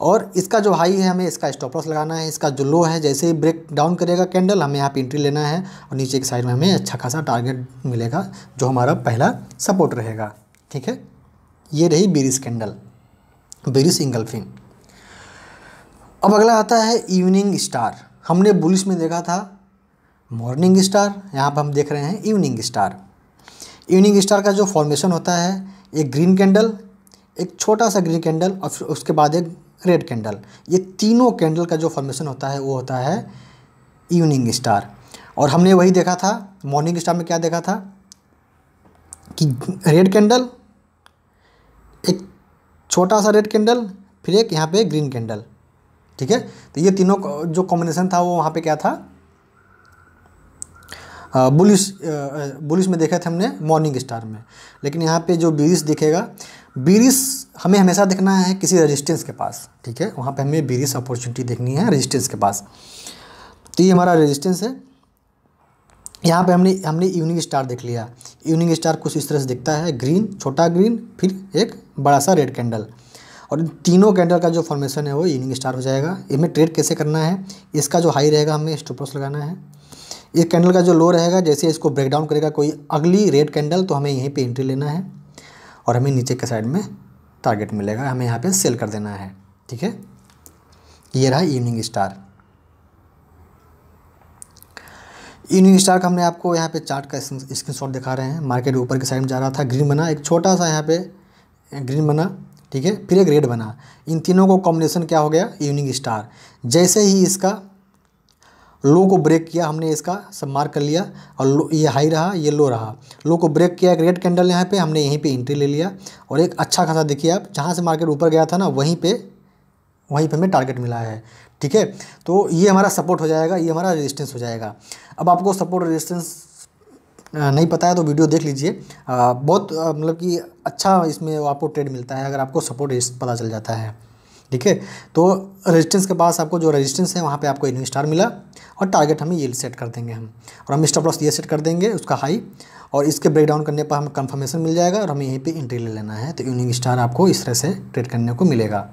Speaker 1: और इसका जो हाई है हमें इसका स्टॉपलॉस लगाना है इसका जो लो है जैसे ही ब्रेक डाउन करेगा कैंडल हमें यहाँ पे इंट्री लेना है और नीचे की साइड में हमें अच्छा खासा टारगेट मिलेगा जो हमारा पहला सपोर्ट रहेगा ठीक है ये रही बेरिस कैंडल बेरिस इंगल्फिंग अब अगला आता है इवनिंग स्टार हमने बुलिस में देखा था मॉर्निंग स्टार यहाँ पर हम देख रहे हैं इवनिंग स्टार इवनिंग स्टार का जो फॉर्मेशन होता है एक ग्रीन कैंडल एक छोटा सा ग्रीन कैंडल और फिर उसके बाद एक रेड कैंडल ये तीनों कैंडल का जो फॉर्मेशन होता है वो होता है इवनिंग स्टार और हमने वही देखा था मॉर्निंग स्टार में क्या देखा था कि रेड कैंडल छोटा सा रेड कैंडल फिर एक यहाँ पे ग्रीन कैंडल ठीक है तो ये तीनों जो कॉम्बिनेशन था वो वहाँ पे क्या था बुलिस बुलिस में देखा था हमने मॉर्निंग स्टार में लेकिन यहाँ पे जो बीरिस दिखेगा बीरिस हमें हमेशा देखना है किसी रेजिस्टेंस के पास ठीक है वहाँ पे हमें बीरिस अपॉर्चुनिटी देखनी है रेजिस्टेंस के पास तो ये हमारा रेजिस्टेंस है यहाँ पे हमने हमने इवनिंग स्टार देख लिया इवनिंग स्टार कुछ इस तरह से दिखता है ग्रीन छोटा ग्रीन फिर एक बड़ा सा रेड कैंडल और इन तीनों कैंडल का जो फॉर्मेशन है वो इवनिंग स्टार हो जाएगा इसमें ट्रेड कैसे करना है इसका जो हाई रहेगा हमें स्टोपस लगाना है इस कैंडल का जो लो रहेगा जैसे इसको ब्रेक डाउन करेगा कोई अगली रेड कैंडल तो हमें यहीं पे एंट्री लेना है और हमें नीचे के साइड में टारगेट मिलेगा हमें यहाँ पे सेल कर देना है ठीक है ये रहा इवनिंग स्टार इवनिंग स्टार का हमने आपको यहाँ पे चार्ट का स्क्रीन दिखा रहे हैं मार्केट ऊपर की साइड में जा रहा था ग्रीन बना एक छोटा सा यहाँ पर ग्रीन बना ठीक है फिर एक रेड बना इन तीनों को कॉम्बिनेशन क्या हो गया इवनिंग स्टार जैसे ही इसका लो को ब्रेक किया हमने इसका सब मार्क कर लिया और लो ये हाई रहा ये लो रहा लो को ब्रेक किया एक रेड कैंडल यहाँ पे हमने यहीं पे एंट्री ले लिया और एक अच्छा खासा देखिए आप जहाँ से मार्केट ऊपर गया था ना वहीं पे वहीं पे हमें टारगेट मिला है ठीक है तो ये हमारा सपोर्ट हो जाएगा ये हमारा रेजिस्टेंस हो जाएगा अब आपको सपोर्ट रेजिस्टेंस नहीं पता है तो वीडियो देख लीजिए बहुत मतलब कि अच्छा इसमें आपको ट्रेड मिलता है अगर आपको सपोर्ट पता चल जाता है ठीक है तो रेजिस्टेंस के पास आपको जो रेजिस्टेंस है वहाँ पे आपको इन्विंग स्टार मिला और टारगेट हमें ये सेट कर देंगे हम और हम स्टॉप लॉस ये सेट कर देंगे उसका हाई और इसके ब्रेकडाउन करने पर हमें कंफर्मेशन मिल जाएगा और हमें यहीं पे इंट्री ले लेना है तो इवनिंग स्टार आपको इस तरह से ट्रेड करने को मिलेगा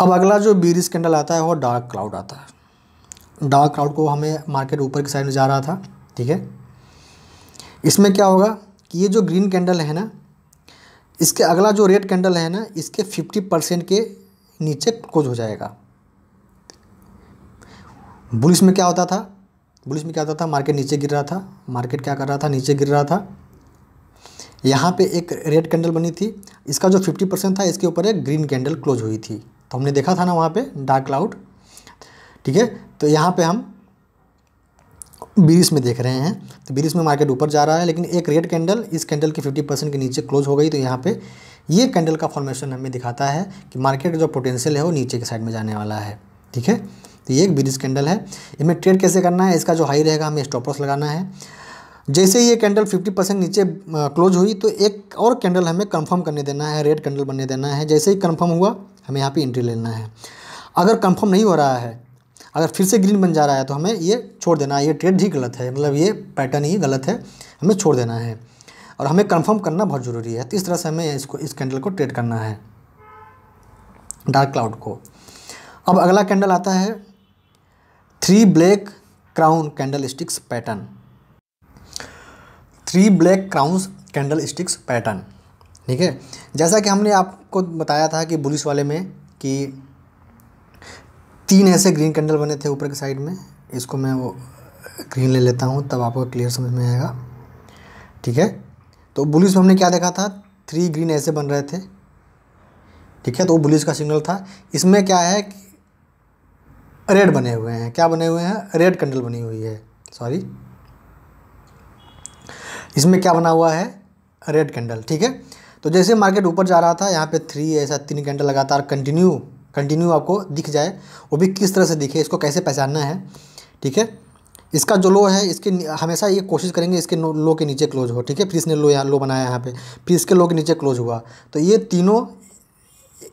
Speaker 1: अब अगला जो बीरिस कैंडल आता है वो डार्क क्लाउड आता है डार्क क्लाउड को हमें मार्केट ऊपर की साइड में जा रहा था ठीक है इसमें क्या होगा कि ये जो ग्रीन कैंडल है ना इसके अगला जो रेड कैंडल है ना इसके फिफ्टी परसेंट के नीचे क्लोज हो जाएगा बुलिस में क्या होता था बुलिस में क्या होता था मार्केट नीचे गिर रहा था मार्केट क्या कर रहा था नीचे गिर रहा था यहाँ पे एक रेड कैंडल बनी थी इसका जो 50 परसेंट था इसके ऊपर एक ग्रीन कैंडल क्लोज हुई थी तो हमने देखा था ना वहाँ पे डार्क क्लाउड ठीक है तो यहाँ पे हम बीस में देख रहे हैं तो बीस में मार्केट ऊपर जा रहा है लेकिन एक रेड कैंडल इस कैंडल के 50 परसेंट के नीचे क्लोज हो गई तो यहाँ पे ये कैंडल का फॉर्मेशन हमें दिखाता है कि मार्केट का जो पोटेंशियल है वो नीचे के साइड में जाने वाला है ठीक है तो ये एक बीरिस कैंडल है इसमें ट्रेड कैसे करना है इसका जो हाई रहेगा हमें स्टॉपर्स लगाना है जैसे ही ये कैंडल 50 परसेंट नीचे क्लोज हुई तो एक और कैंडल हमें कंफर्म करने देना है रेड कैंडल बनने देना है जैसे ही कंफर्म हुआ हमें यहाँ पे एंट्री लेना है अगर कंफर्म नहीं हो रहा है अगर फिर से ग्रीन बन जा रहा है तो हमें ये छोड़ देना है ये ट्रेड ही गलत है मतलब ये पैटर्न ही गलत है हमें छोड़ देना है और हमें कंफर्म करना बहुत ज़रूरी है तो इस तरह से हमें इसको इस कैंडल को ट्रेड करना है डार्क क्लाउड को अब अगला कैंडल आता है three black crown candlesticks pattern three black crowns candlesticks pattern ठीक है जैसा कि हमने आपको बताया था कि बुलिस वाले में कि तीन ऐसे ग्रीन कैंडल बने थे ऊपर के साइड में इसको मैं वो ग्रीन ले लेता हूँ तब आपको क्लियर समझ में आएगा ठीक है तो बुलिस में हमने क्या देखा था थ्री ग्रीन ऐसे बन रहे थे ठीक है तो वो बुलिस का सिग्नल था इसमें क्या है रेड बने हुए हैं क्या बने हुए हैं रेड कैंडल बनी हुई है सॉरी इसमें क्या बना हुआ है रेड कैंडल ठीक है तो जैसे मार्केट ऊपर जा रहा था यहाँ पे थ्री ऐसा तीन कैंडल लगातार कंटिन्यू कंटिन्यू आपको दिख जाए वो भी किस तरह से दिखे इसको कैसे पहचानना है ठीक है इसका जो लो है इसके हमेशा ये कोशिश करेंगे इसके लो के नीचे क्लोज हो ठीक है फिर इसने लो यहाँ लो बनाया यहाँ पे फिर इसके लो के नीचे क्लोज हुआ तो ये तीनों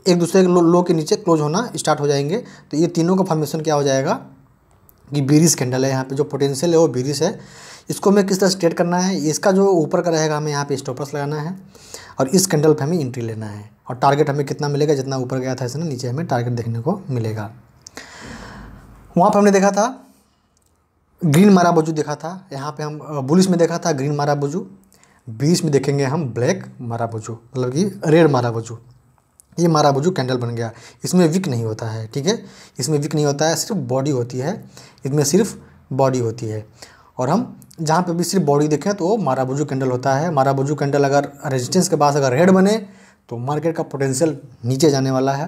Speaker 1: एक दूसरे के लो, लो के नीचे क्लोज होना स्टार्ट हो जाएंगे तो ये तीनों का फॉर्मेशन क्या हो जाएगा कि बीरिस कैंडल है यहाँ पे जो पोटेंशियल है वो बीरिस है इसको हमें किस तरह स्ट्रेट करना है इसका जो ऊपर का रहेगा हमें यहाँ पर स्टॉपर्स लगाना है और इस कैंडल पर हमें इंट्री लेना है और टारगेट हमें कितना मिलेगा जितना ऊपर गया था इसने नीचे हमें टारगेट देखने को मिलेगा वहाँ पर हमने देखा था ग्रीन मारा बजू देखा था यहाँ पे हम बुलिस में देखा था ग्रीन मारा बजू बीस में देखेंगे हम ब्लैक मारा बजू मतलब कि रेड मारा बजू ये मारा बजू कैंडल बन गया इसमें विक नहीं होता है ठीक है इसमें विक नहीं होता है सिर्फ बॉडी होती है इसमें सिर्फ बॉडी होती है और हम जहाँ पे भी सिर्फ बॉडी देखें तो मारा बजू कैंडल होता है मारा बजू कैंडल अगर रेजिस्टेंस के पास अगर रेड बने तो मार्केट का पोटेंशियल नीचे जाने वाला है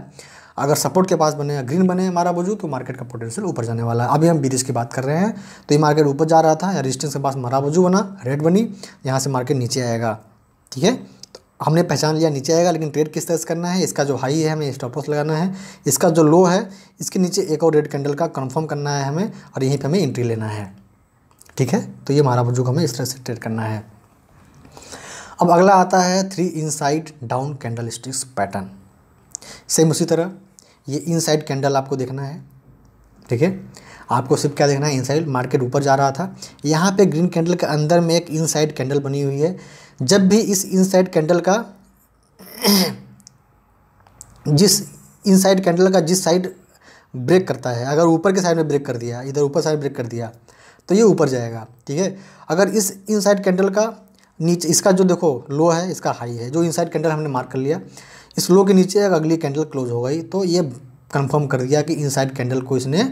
Speaker 1: अगर सपोर्ट के पास बने ग्रीन बने हमारा वजू तो मार्केट का पोटेंशियल ऊपर जाने वाला है अभी हम बीरिश की बात कर रहे हैं तो ये मार्केट ऊपर जा रहा था या रेजिस्टेंस के पास हमारा वजू बना रेड बनी यहाँ से मार्केट नीचे आएगा ठीक है तो हमने पहचान लिया नीचे आएगा लेकिन ट्रेड किस तरह से करना है इसका जो हाई है हमें स्टॉप लॉस लगाना है इसका जो लो है इसके नीचे एक और रेड कैंडल का कन्फर्म करना है हमें और यहीं पर हमें एंट्री लेना है ठीक है तो ये हमारा को हमें इस तरह से ट्रेड करना है अब अगला आता है three inside down candlesticks pattern same उसी तरह ये इनसाइड कैंडल आपको देखना है ठीक है आपको सिर्फ क्या देखना है इनसाइड मार्केट ऊपर जा रहा था यहाँ पे ग्रीन कैंडल के अंदर में एक इनसाइड कैंडल बनी हुई है जब भी इस इनसाइड कैंडल का जिस इनसाइड कैंडल का जिस साइड ब्रेक करता है अगर ऊपर के साइड में ब्रेक कर दिया इधर ऊपर साइड ब्रेक कर दिया तो ये ऊपर जाएगा ठीक है अगर इस इनसाइड कैंडल का नीचे इसका जो देखो लो है इसका हाई है जो इनसाइड कैंडल हमने मार्क कर लिया इस लो के नीचे अगर अगली कैंडल क्लोज हो गई तो ये कंफर्म कर दिया कि इनसाइड कैंडल को इसने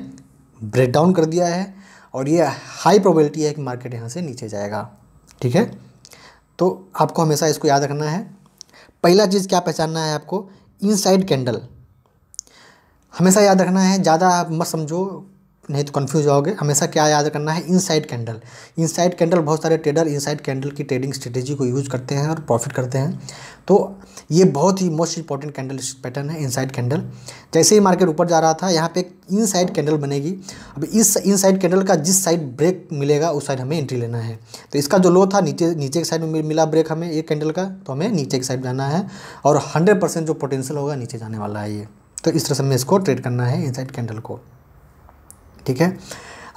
Speaker 1: ब्रेक डाउन कर दिया है और ये हाई प्रोबेबिलिटी है कि मार्केट यहाँ से नीचे जाएगा ठीक है तो आपको हमेशा इसको याद रखना है पहला चीज़ क्या पहचानना है आपको इनसाइड कैंडल हमेशा याद रखना है ज़्यादा मत समझो नहीं तो कन्फ्यूज होगे हमेशा क्या याद करना है इनसाइड कैंडल इनसाइड कैंडल बहुत सारे ट्रेडर इनसाइड कैंडल की ट्रेडिंग स्ट्रेटेजी को यूज करते हैं और प्रॉफिट करते हैं तो ये बहुत ही मोस्ट इंपॉर्टेंट कैंडल पैटर्न है इनसाइड कैंडल जैसे ही मार्केट ऊपर जा रहा था यहाँ पे एक इनसाइड कैंडल बनेगी अब इस इनसाइड कैंडल का जिस साइड ब्रेक मिलेगा उस साइड हमें एंट्री लेना है तो इसका जो लो था नीचे नीचे के साइड में मिला ब्रेक हमें ये कैंडल का तो हमें नीचे के साइड जाना है और हंड्रेड जो पोटेंशियल होगा नीचे जाने वाला है ये तो इस तरह से हमें इसको ट्रेड करना है इनसाइड कैंडल को ठीक है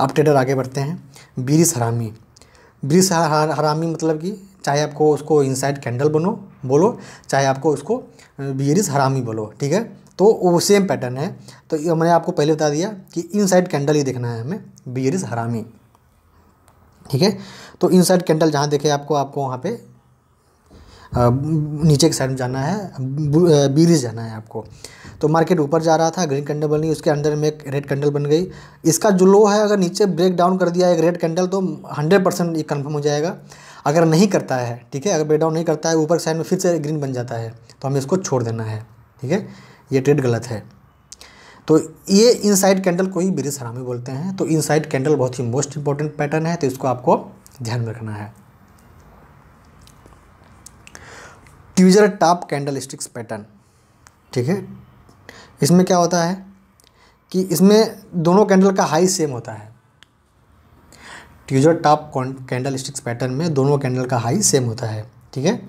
Speaker 1: आप ट्रेडर आगे बढ़ते हैं ब्रिस हरामी ब्रिस हरामी मतलब कि चाहे आपको उसको इनसाइड कैंडल बनो बोलो चाहे आपको उसको बियरिस हरामी बोलो ठीक है तो वो सेम पैटर्न है तो मैंने आपको पहले बता दिया कि इनसाइड कैंडल ही देखना है हमें बियरिस हरामी ठीक है तो इनसाइड कैंडल जहाँ देखे आपको आपको वहाँ पे नीचे के साइड में जाना है बीरिस जाना है आपको तो मार्केट ऊपर जा रहा था ग्रीन कैंडल बनी उसके अंदर में एक रेड कैंडल बन गई इसका जो लो है अगर नीचे ब्रेक डाउन कर दिया एक रेड कैंडल तो हंड्रेड परसेंट ये कन्फर्म हो जाएगा अगर नहीं करता है ठीक है अगर ब्रेक डाउन नहीं करता है ऊपर साइड में फिर से ग्रीन बन जाता है तो हमें इसको छोड़ देना है ठीक है ये ट्रेड गलत है तो ये साइड कैंडल को ही ब्रिज हरामी बोलते हैं तो साइड कैंडल बहुत ही मोस्ट इंपॉर्टेंट पैटर्न है तो इसको आपको ध्यान में रखना है tweezer top candlesticks pattern ठीक है इसमें क्या होता है कि इसमें दोनों कैंडल का हाई सेम होता है tweezer top candlesticks pattern में दोनों कैंडल का हाई सेम होता है ठीक है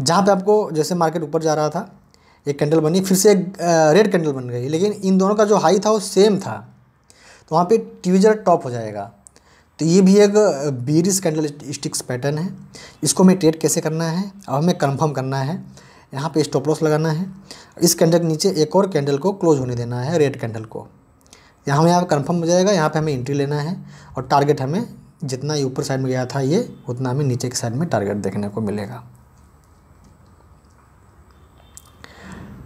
Speaker 1: जहाँ पे आपको जैसे मार्केट ऊपर जा रहा था एक कैंडल बनी फिर से एक रेड कैंडल बन गई लेकिन इन दोनों का जो हाई था वो सेम था तो वहाँ पे ट्यूजर टॉप हो जाएगा तो ये भी एक बीरिस कैंडल स्टिक्स पैटर्न है इसको हमें ट्रेड कैसे करना है और हमें कन्फर्म करना है यहाँ पे स्टॉप लॉस लगाना है इस कैंडल के नीचे एक और कैंडल को क्लोज होने देना है रेड कैंडल को यहाँ हमें यहाँ कन्फर्म हो जाएगा यहाँ पे हमें एंट्री लेना है और टारगेट हमें जितना ये ऊपर साइड में गया था ये उतना हमें नीचे के साइड में टारगेट देखने को मिलेगा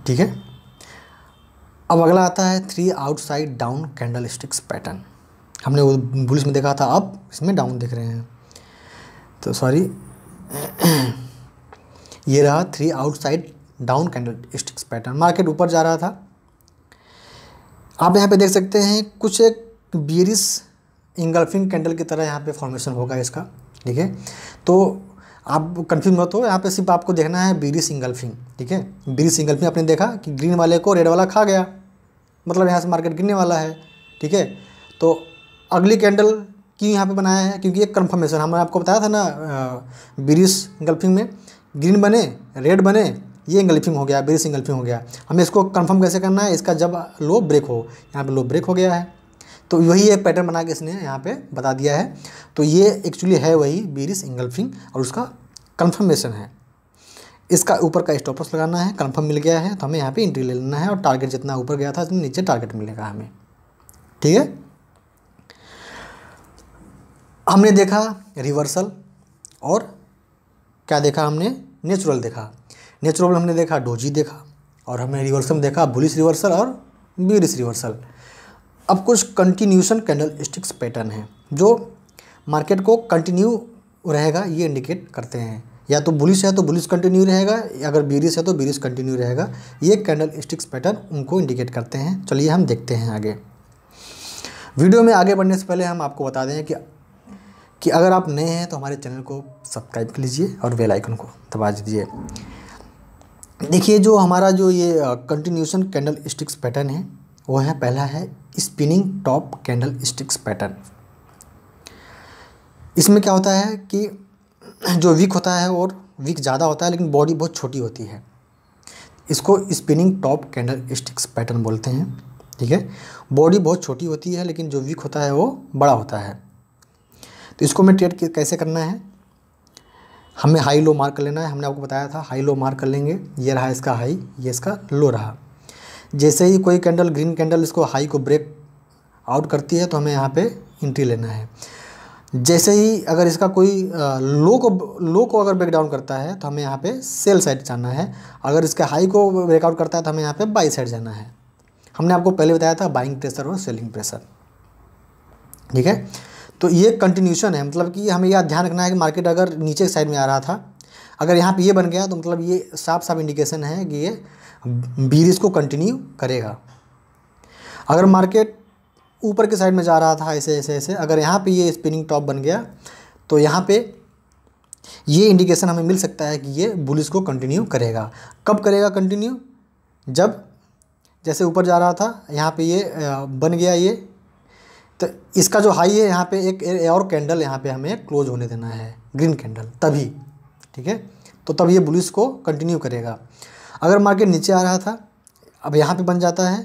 Speaker 1: ठीक है अब अगला आता है three outside down candlesticks pattern हमने वो बुलिस में देखा था अब इसमें डाउन देख रहे हैं तो सॉरी ये रहा three outside down candlesticks pattern market ऊपर जा रहा था आप यहाँ पे देख सकते हैं कुछ एक बियरिस इंगल्फिंग कैंडल की तरह यहाँ पे फॉर्मेशन होगा इसका ठीक है तो आप कंफ्यूज मत हो यहाँ पे सिर्फ आपको देखना है बियरिस इंगल्फिंग ठीक है बियरिस इंगल्फिंग आपने देखा कि ग्रीन वाले को रेड वाला खा गया मतलब यहाँ से मार्केट गिरने वाला है ठीक है तो अगली कैंडल क्यों यहाँ पे बनाया है क्योंकि एक कंफर्मेशन हमने आपको बताया था ना बिरिस गल्फिंग में ग्रीन बने रेड बने ये इंगल्फिंग हो गया बेरिस इंगल्फिंग हो गया हमें इसको कंफर्म कैसे करना है इसका जब लो ब्रेक हो यहाँ पे लो ब्रेक हो गया है तो वही ये पैटर्न बना के इसने यहाँ पे बता दिया है तो ये एक्चुअली है वही बेरिस इंगल्फिंग और उसका कन्फर्मेशन है इसका ऊपर का स्टॉपर्स लगाना है कन्फर्म मिल गया है तो हमें यहाँ पर इंट्री ले लेना है और टारगेट जितना ऊपर गया था उतना नीचे टारगेट मिलेगा हमें ठीक है हमने देखा रिवर्सल और क्या देखा हमने नेचुरल देखा नेचुरल हमने देखा डोजी देखा और हमने रिवर्सल देखा बुलिस रिवर्सल और बीरिस रिवर्सल अब कुछ कंटिन्यूशन कैंडल स्टिक्स पैटर्न है जो मार्केट को कंटिन्यू रहेगा ये इंडिकेट करते हैं या तो बुलिस है तो बुलिस कंटिन्यू रहेगा अगर बीरिस है तो बीरिस कंटिन्यू रहेगा ये कैंडल स्टिक्स पैटर्न उनको इंडिकेट करते हैं चलिए हम देखते हैं आगे वीडियो में आगे बढ़ने से पहले हम आपको बता दें कि कि अगर आप नए हैं तो हमारे चैनल को सब्सक्राइब कर लीजिए और बेल आइकन को दबा दीजिए देखिए जो हमारा जो ये कंटिन्यूशन कैंडल स्टिक्स पैटर्न है वो है पहला है spinning top candlesticks pattern इसमें क्या होता है कि जो वीक होता है और वीक ज़्यादा होता है लेकिन बॉडी बहुत छोटी होती है इसको spinning top candlesticks pattern बोलते हैं ठीक है बॉडी बहुत छोटी होती है लेकिन जो वीक होता है वो बड़ा होता है तो इसको हमें ट्रेड कैसे करना है हमें हाई लो मार्क कर लेना है हमने आपको बताया था हाई लो मार्क कर लेंगे ये रहा इसका हाई ये इसका लो रहा जैसे ही कोई कैंडल ग्रीन कैंडल इसको हाई को ब्रेक आउट करती है तो हमें यहाँ पे इंट्री लेना है जैसे ही अगर इसका कोई लो को लो को अगर ब्रेक डाउन करता है तो हमें यहाँ पे सेल साइड जाना है अगर इसके हाई को ब्रेकआउट करता है तो हमें यहाँ पे बाई साइड जाना है हमने आपको पहले बताया था बाइंग प्रेशर और सेलिंग प्रेशर ठीक है तो ये कंटिन्यूशन है मतलब कि हमें यह ध्यान रखना है कि मार्केट अगर नीचे के साइड में आ रहा था अगर यहाँ पे ये बन गया तो मतलब ये साफ साफ इंडिकेशन है कि ये बीरिस को कंटिन्यू करेगा अगर मार्केट ऊपर के साइड में जा रहा था ऐसे ऐसे ऐसे अगर यहाँ पे ये स्पिनिंग टॉप बन गया तो यहाँ पे ये इंडिकेशन हमें मिल सकता है कि ये बुलिस को कंटिन्यू करेगा कब करेगा कंटिन्यू जब जैसे ऊपर जा रहा था यहाँ पे ये बन गया ये तो इसका जो हाई है यहाँ पे एक और कैंडल यहाँ पे हमें क्लोज होने देना है ग्रीन कैंडल तभी ठीक है तो तब ये बुलिस को कंटिन्यू करेगा अगर मार्केट नीचे आ रहा था अब यहाँ पे बन जाता है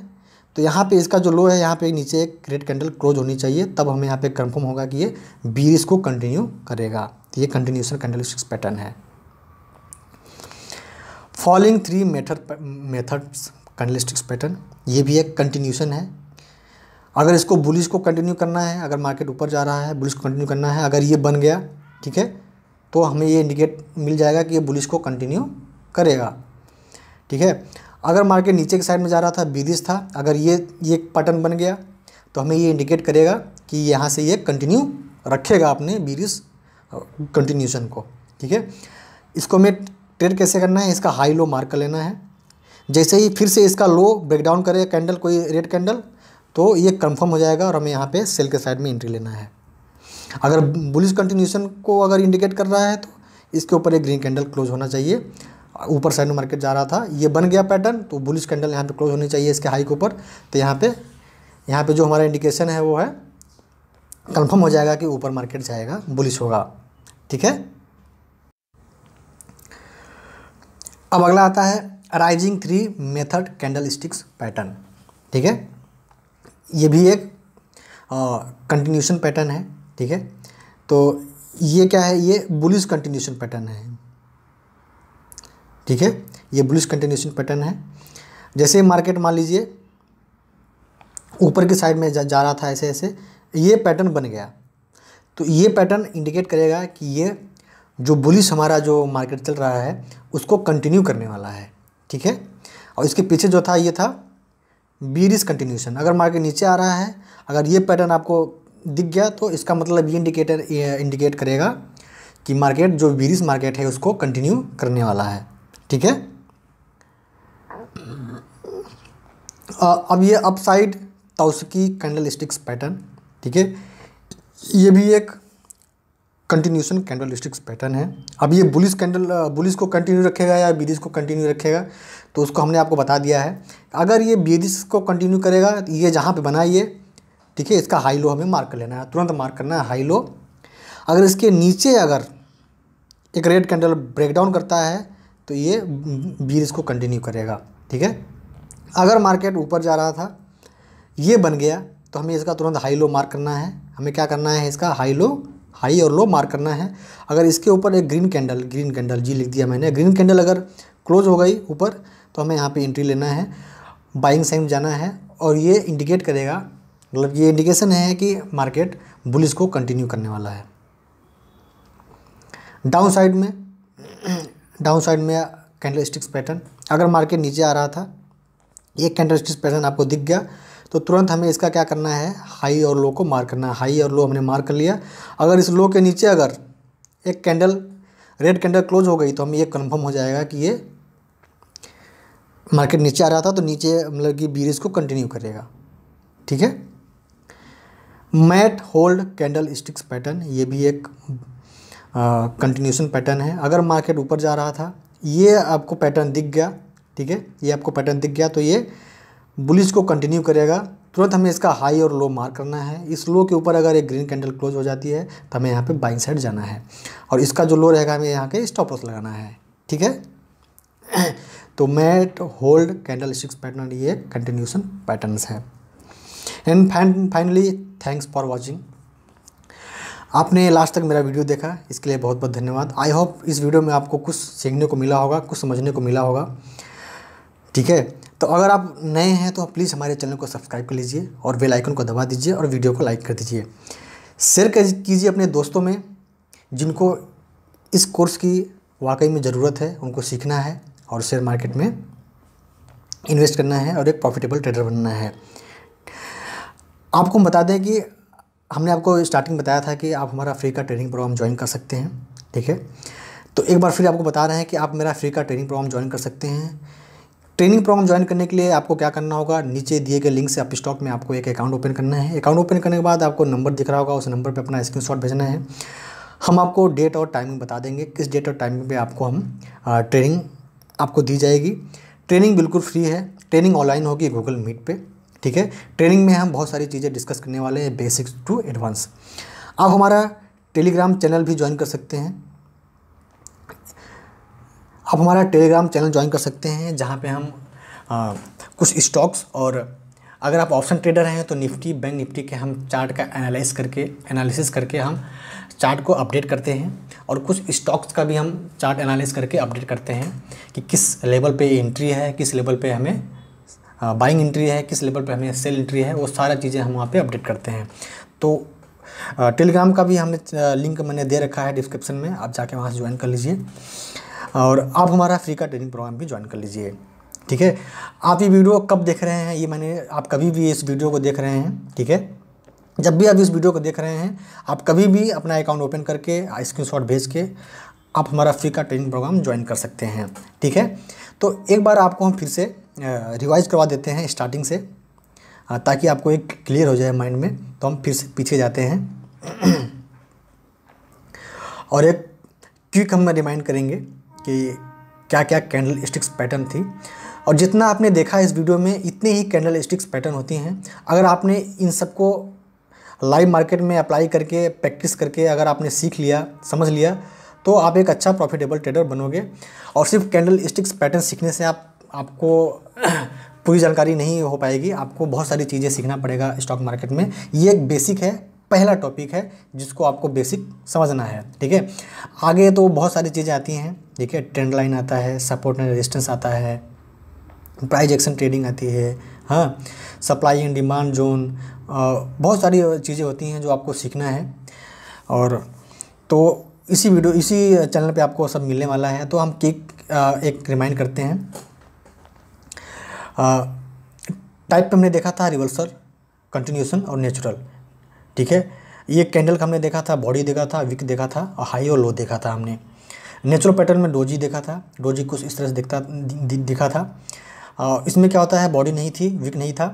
Speaker 1: तो यहाँ पे इसका जो लो है यहाँ पे नीचे एक रेड कैंडल क्लोज होनी चाहिए तब हमें यहाँ पे कंफर्म होगा कि ये बीरिस को कंटिन्यू करेगा तो ये कंटिन्यूशन कैंडल पैटर्न है following three method methods candlesticks pattern ये भी एक कंटिन्यूशन है अगर इसको बुलिश को कंटिन्यू करना है अगर मार्केट ऊपर जा रहा है बुलिश को कंटिन्यू करना है अगर ये बन गया ठीक है तो हमें ये इंडिकेट मिल जाएगा कि ये बुलिश को कंटिन्यू करेगा ठीक है अगर मार्केट नीचे के साइड में जा रहा था बीदिस था अगर ये ये पैटर्न बन गया तो हमें ये इंडिकेट करेगा कि यहाँ से ये कंटिन्यू रखेगा अपने बीरिस कंटिन्यूशन को ठीक है इसको हमें ट्रेड कैसे करना है इसका हाई लो मार्क कर लेना है जैसे ही फिर से इसका लो ब्रेकडाउन करेगा कैंडल कोई रेड कैंडल तो ये कंफर्म हो जाएगा और हमें यहाँ पे सेल के साइड में एंट्री लेना है अगर बुलिस कंटिन्यूशन को अगर इंडिकेट कर रहा है तो इसके ऊपर एक ग्रीन कैंडल क्लोज होना चाहिए ऊपर साइड में मार्केट जा रहा था ये बन गया पैटर्न तो बुलिस कैंडल यहाँ पे क्लोज होनी चाहिए इसके हाई के ऊपर तो यहाँ पे यहाँ पे जो हमारा इंडिकेशन है वो है कन्फर्म हो जाएगा कि ऊपर मार्केट जाएगा बुलिश होगा ठीक है अब अगला आता है rising three method candlesticks pattern ठीक है ये भी एक कंटिन्यूशन पैटर्न है ठीक है तो ये क्या है ये बुलिस कंटिन्यूशन पैटर्न है ठीक है ये बुलिस कंटिन्यूशन पैटर्न है जैसे मार्केट मान लीजिए ऊपर की साइड में जा, जा रहा था ऐसे ऐसे ये पैटर्न बन गया तो ये पैटर्न इंडिकेट करेगा कि ये जो बुलिस हमारा जो मार्केट चल रहा है उसको कंटिन्यू करने वाला है ठीक है और इसके पीछे जो था ये था बीरिस कंटिन्यूशन अगर मार्केट नीचे आ रहा है अगर ये पैटर्न आपको दिख गया तो इसका मतलब ये इंडिकेटर इंडिकेट करेगा कि मार्केट जो बीरिस मार्केट है उसको कंटिन्यू करने वाला है ठीक है अब ये upside tasuki candlesticks pattern ठीक है ये भी एक कंटिन्यूशन कैंडल स्टिक्स पैटर्न है अब ये बुलिस कैंडल बुलिस को कंटिन्यू रखेगा या बीरिस को कंटिन्यू रखेगा तो उसको हमने आपको बता दिया है अगर ये बेदिस को कंटिन्यू करेगा ये जहाँ पे बना ये ठीक है इसका हाई लो हमें मार्क कर लेना है तुरंत मार्क करना है हाई लो अगर इसके नीचे अगर एक रेड कैंडल ब्रेकडाउन करता है तो ये बीरिस को कंटिन्यू करेगा ठीक है अगर मार्केट ऊपर जा रहा था ये बन गया तो हमें इसका तुरंत हाई लो मार्क करना है हमें क्या करना है इसका हाई लो हाई और लो मार्क करना है अगर इसके ऊपर एक green candle green candle G लिख दिया मैंने ग्रीन कैंडल अगर क्लोज हो गई ऊपर तो हमें यहाँ पे एंट्री लेना है बाइंग साइन जाना है और ये इंडिकेट करेगा मतलब ये इंडिकेशन है कि मार्केट बुलिस को कंटिन्यू करने वाला है डाउन साइड में डाउन साइड में कैंडल स्टिक्स पैटर्न अगर मार्केट नीचे आ रहा था ये कैंडल स्टिक्स पैटर्न आपको दिख गया तो तुरंत हमें इसका क्या करना है हाई और लो को मार्क करना है हाई और लो हमने मार्क कर लिया अगर इस लो के नीचे अगर एक कैंडल रेड कैंडल क्लोज हो गई तो हमें ये कन्फर्म हो जाएगा कि ये मार्केट नीचे आ रहा था तो नीचे मतलब कि बीरीज को कंटिन्यू करेगा ठीक है mat hold candlesticks pattern ये भी एक कंटिन्यूशन पैटर्न है अगर मार्केट ऊपर जा रहा था ये आपको पैटर्न दिख गया ठीक है ये आपको पैटर्न दिख गया तो ये बुलिश को कंटिन्यू करेगा तुरंत हमें इसका हाई और लो मार्क करना है इस लो के ऊपर अगर एक ग्रीन कैंडल क्लोज हो जाती है तो हमें यहाँ पे बाइंग साइड जाना है और इसका जो लो रहेगा हमें यहाँ के स्टॉप लॉस लगाना है ठीक है तो mat hold candlesticks pattern ये कंटिन्यूशन पैटर्न है and finally thanks for watching आपने लास्ट तक मेरा वीडियो देखा इसके लिए बहुत बहुत धन्यवाद आई होप इस वीडियो में आपको कुछ सीखने को मिला होगा कुछ समझने को मिला होगा ठीक है तो अगर आप नए हैं तो प्लीज़ हमारे चैनल को सब्सक्राइब कर लीजिए और बेल आइकन को दबा दीजिए और वीडियो को लाइक कर दीजिए शेयर कीजिए अपने दोस्तों में जिनको इस कोर्स की वाकई में ज़रूरत है उनको सीखना है और शेयर मार्केट में इन्वेस्ट करना है और एक प्रॉफिटेबल ट्रेडर बनना है आपको हम बता दें कि हमने आपको स्टार्टिंग बताया था कि आप हमारा फ्री का ट्रेनिंग प्रोग्राम ज्वाइन कर सकते हैं ठीक है तो एक बार फिर आपको बता रहे हैं कि आप मेरा फ्री का ट्रेनिंग प्रोग्राम ज्वाइन कर सकते हैं ट्रेनिंग प्रोग्राम ज्वाइन करने के लिए आपको क्या करना होगा नीचे दिए गए लिंक से आप स्टॉक में आपको एक अकाउंट ओपन करना है अकाउंट ओपन करने के बाद आपको नंबर दिख रहा होगा उस नंबर पर अपना स्क्रीन भेजना है हम आपको डेट और टाइमिंग बता देंगे किस डेट और टाइमिंग पर आपको हम ट्रेनिंग आपको दी जाएगी ट्रेनिंग बिल्कुल फ्री है ट्रेनिंग ऑनलाइन होगी गूगल मीट पे ठीक है ट्रेनिंग में हम बहुत सारी चीज़ें डिस्कस करने वाले हैं बेसिक्स टू एडवांस आप हमारा टेलीग्राम चैनल भी ज्वाइन कर सकते हैं आप हमारा टेलीग्राम चैनल ज्वाइन कर सकते हैं जहाँ पे हम आ, कुछ स्टॉक्स और अगर आप ऑप्शन ट्रेडर हैं तो निफ्टी बैंक निफ्टी के हम चार्ट का एनालाइज करके एनालिसिस करके हम चार्ट को अपडेट करते हैं और कुछ स्टॉक्स का भी हम चार्ट एनालिस करके अपडेट करते हैं कि किस लेवल पे एंट्री है किस लेवल पे हमें बाइंग एंट्री है किस लेवल पे हमें सेल एंट्री है वो सारा चीज़ें हम वहाँ पे अपडेट करते हैं तो टेलीग्राम का भी हमने लिंक मैंने दे रखा है डिस्क्रिप्शन में आप जाके वहाँ से ज्वाइन कर लीजिए और आप हमारा फ्री का ट्रेनिंग प्रोग्राम भी ज्वाइन कर लीजिए ठीक है आप ये वीडियो कब देख रहे हैं ये मैंने आप कभी भी इस वीडियो को देख रहे हैं ठीक है जब भी आप इस वीडियो को देख रहे हैं आप कभी भी अपना अकाउंट ओपन करके शॉट भेज के आप हमारा फ्री का ट्रेनिंग प्रोग्राम ज्वाइन कर सकते हैं ठीक है तो एक बार आपको हम फिर से रिवाइज करवा देते हैं स्टार्टिंग से ताकि आपको एक क्लियर हो जाए माइंड में तो हम फिर से पीछे जाते हैं [clears throat] और एक क्विक हम रिमाइंड करेंगे कि क्या क्या कैंडल स्टिक्स पैटर्न थी और जितना आपने देखा इस वीडियो में इतने ही कैंडल स्टिक्स पैटर्न होती हैं अगर आपने इन सबको लाइव मार्केट में अप्लाई करके प्रैक्टिस करके अगर आपने सीख लिया समझ लिया तो आप एक अच्छा प्रॉफिटेबल ट्रेडर बनोगे और सिर्फ कैंडल स्टिक्स पैटर्न सीखने से आप आपको [clears throat] पूरी जानकारी नहीं हो पाएगी आपको बहुत सारी चीज़ें सीखना पड़ेगा स्टॉक मार्केट में ये एक बेसिक है पहला टॉपिक है जिसको आपको बेसिक समझना है ठीक है आगे तो बहुत सारी चीज़ें आती हैं ठीक है ट्रेंड लाइन आता है सपोर्ट एंड रेजिस्टेंस आता है प्राइज एक्शन ट्रेडिंग आती है हाँ सप्लाई एंड डिमांड जोन बहुत सारी चीज़ें होती हैं जो आपको सीखना है और तो इसी वीडियो इसी चैनल पे आपको सब मिलने वाला है तो हम केक एक रिमाइंड करते हैं टाइप पे हमने देखा था रिवर्सल कंटिन्यूशन और नेचुरल ठीक है ये कैंडल का हमने देखा था बॉडी देखा था विक देखा था और हाई और लो देखा था हमने नेचुरल पैटर्न में डोजी देखा था डोजी कुछ इस तरह से दिखता दिखा था इसमें क्या होता है बॉडी नहीं थी विक नहीं था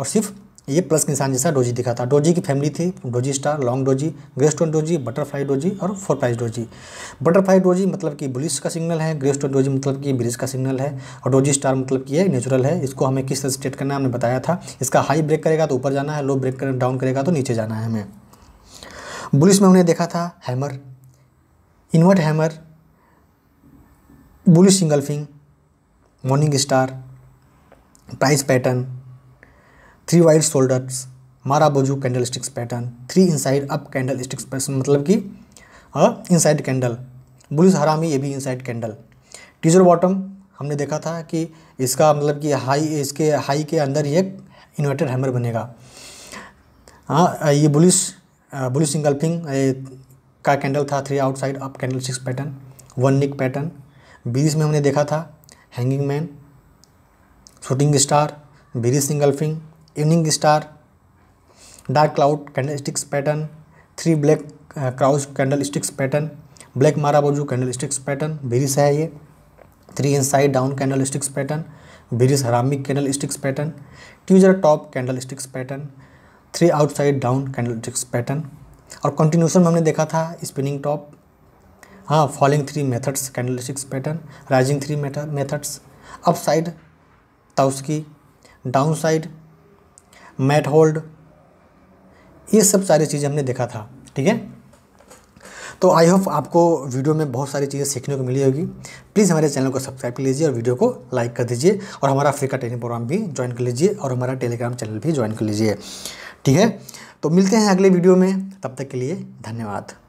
Speaker 1: और सिर्फ ये प्लस के निशान जैसा डोजी दिखा था डोजी की फैमिली थी doji star long doji gravestone doji butterfly doji और four price doji butterfly doji मतलब कि बुलिश का सिग्नल है ग्रेस्टोन डोजी मतलब कि ब्रिज का सिग्नल है और डोजी स्टार मतलब कि ये नेचुरल है इसको हमें किस तरह स्टेट करना है हमने बताया था इसका हाई ब्रेक करेगा तो ऊपर जाना है लो ब्रेक कर डाउन करेगा तो नीचे जाना है हमें बुलिस में हमने देखा था hammer invert hammer bullish single फिंग morning star price pattern three white soldiers marubozu candlesticks pattern three inside up candlesticks pattern मतलब कि इनसाइड कैंडल बुलिस हरामी ये भी इनसाइड कैंडल टीजर बॉटम हमने देखा था कि इसका मतलब कि हाई इसके हाई के अंदर ये इन्वर्टेड हैमर बनेगा हाँ ये बुलिस बुलिस इंगल्फिंग का कैंडल था three outside up candlesticks pattern on neck pattern बीस में हमने देखा था hanging man shooting star bearish फिंग evening star dark cloud candlesticks pattern three black crows candlesticks pattern black marubozu candlesticks pattern bearish है ये three inside down candlesticks pattern bearish harami candlesticks pattern tweezer top candlesticks pattern three outside down candlesticks pattern और continuation में हमने देखा था spinning top हाँ falling three methods candlesticks pattern rising three methods upside की downside mat hold ये सब सारी चीज़ें हमने देखा था ठीक है तो आई होप आपको वीडियो में बहुत सारी चीज़ें सीखने को मिली होगी प्लीज़ हमारे चैनल को सब्सक्राइब कर लीजिए और वीडियो को लाइक कर दीजिए और हमारा फ्री का ट्रेनिंग प्रोग्राम भी ज्वाइन कर लीजिए और हमारा टेलीग्राम चैनल भी ज्वाइन कर लीजिए ठीक है तो मिलते हैं अगले वीडियो में तब तक के लिए धन्यवाद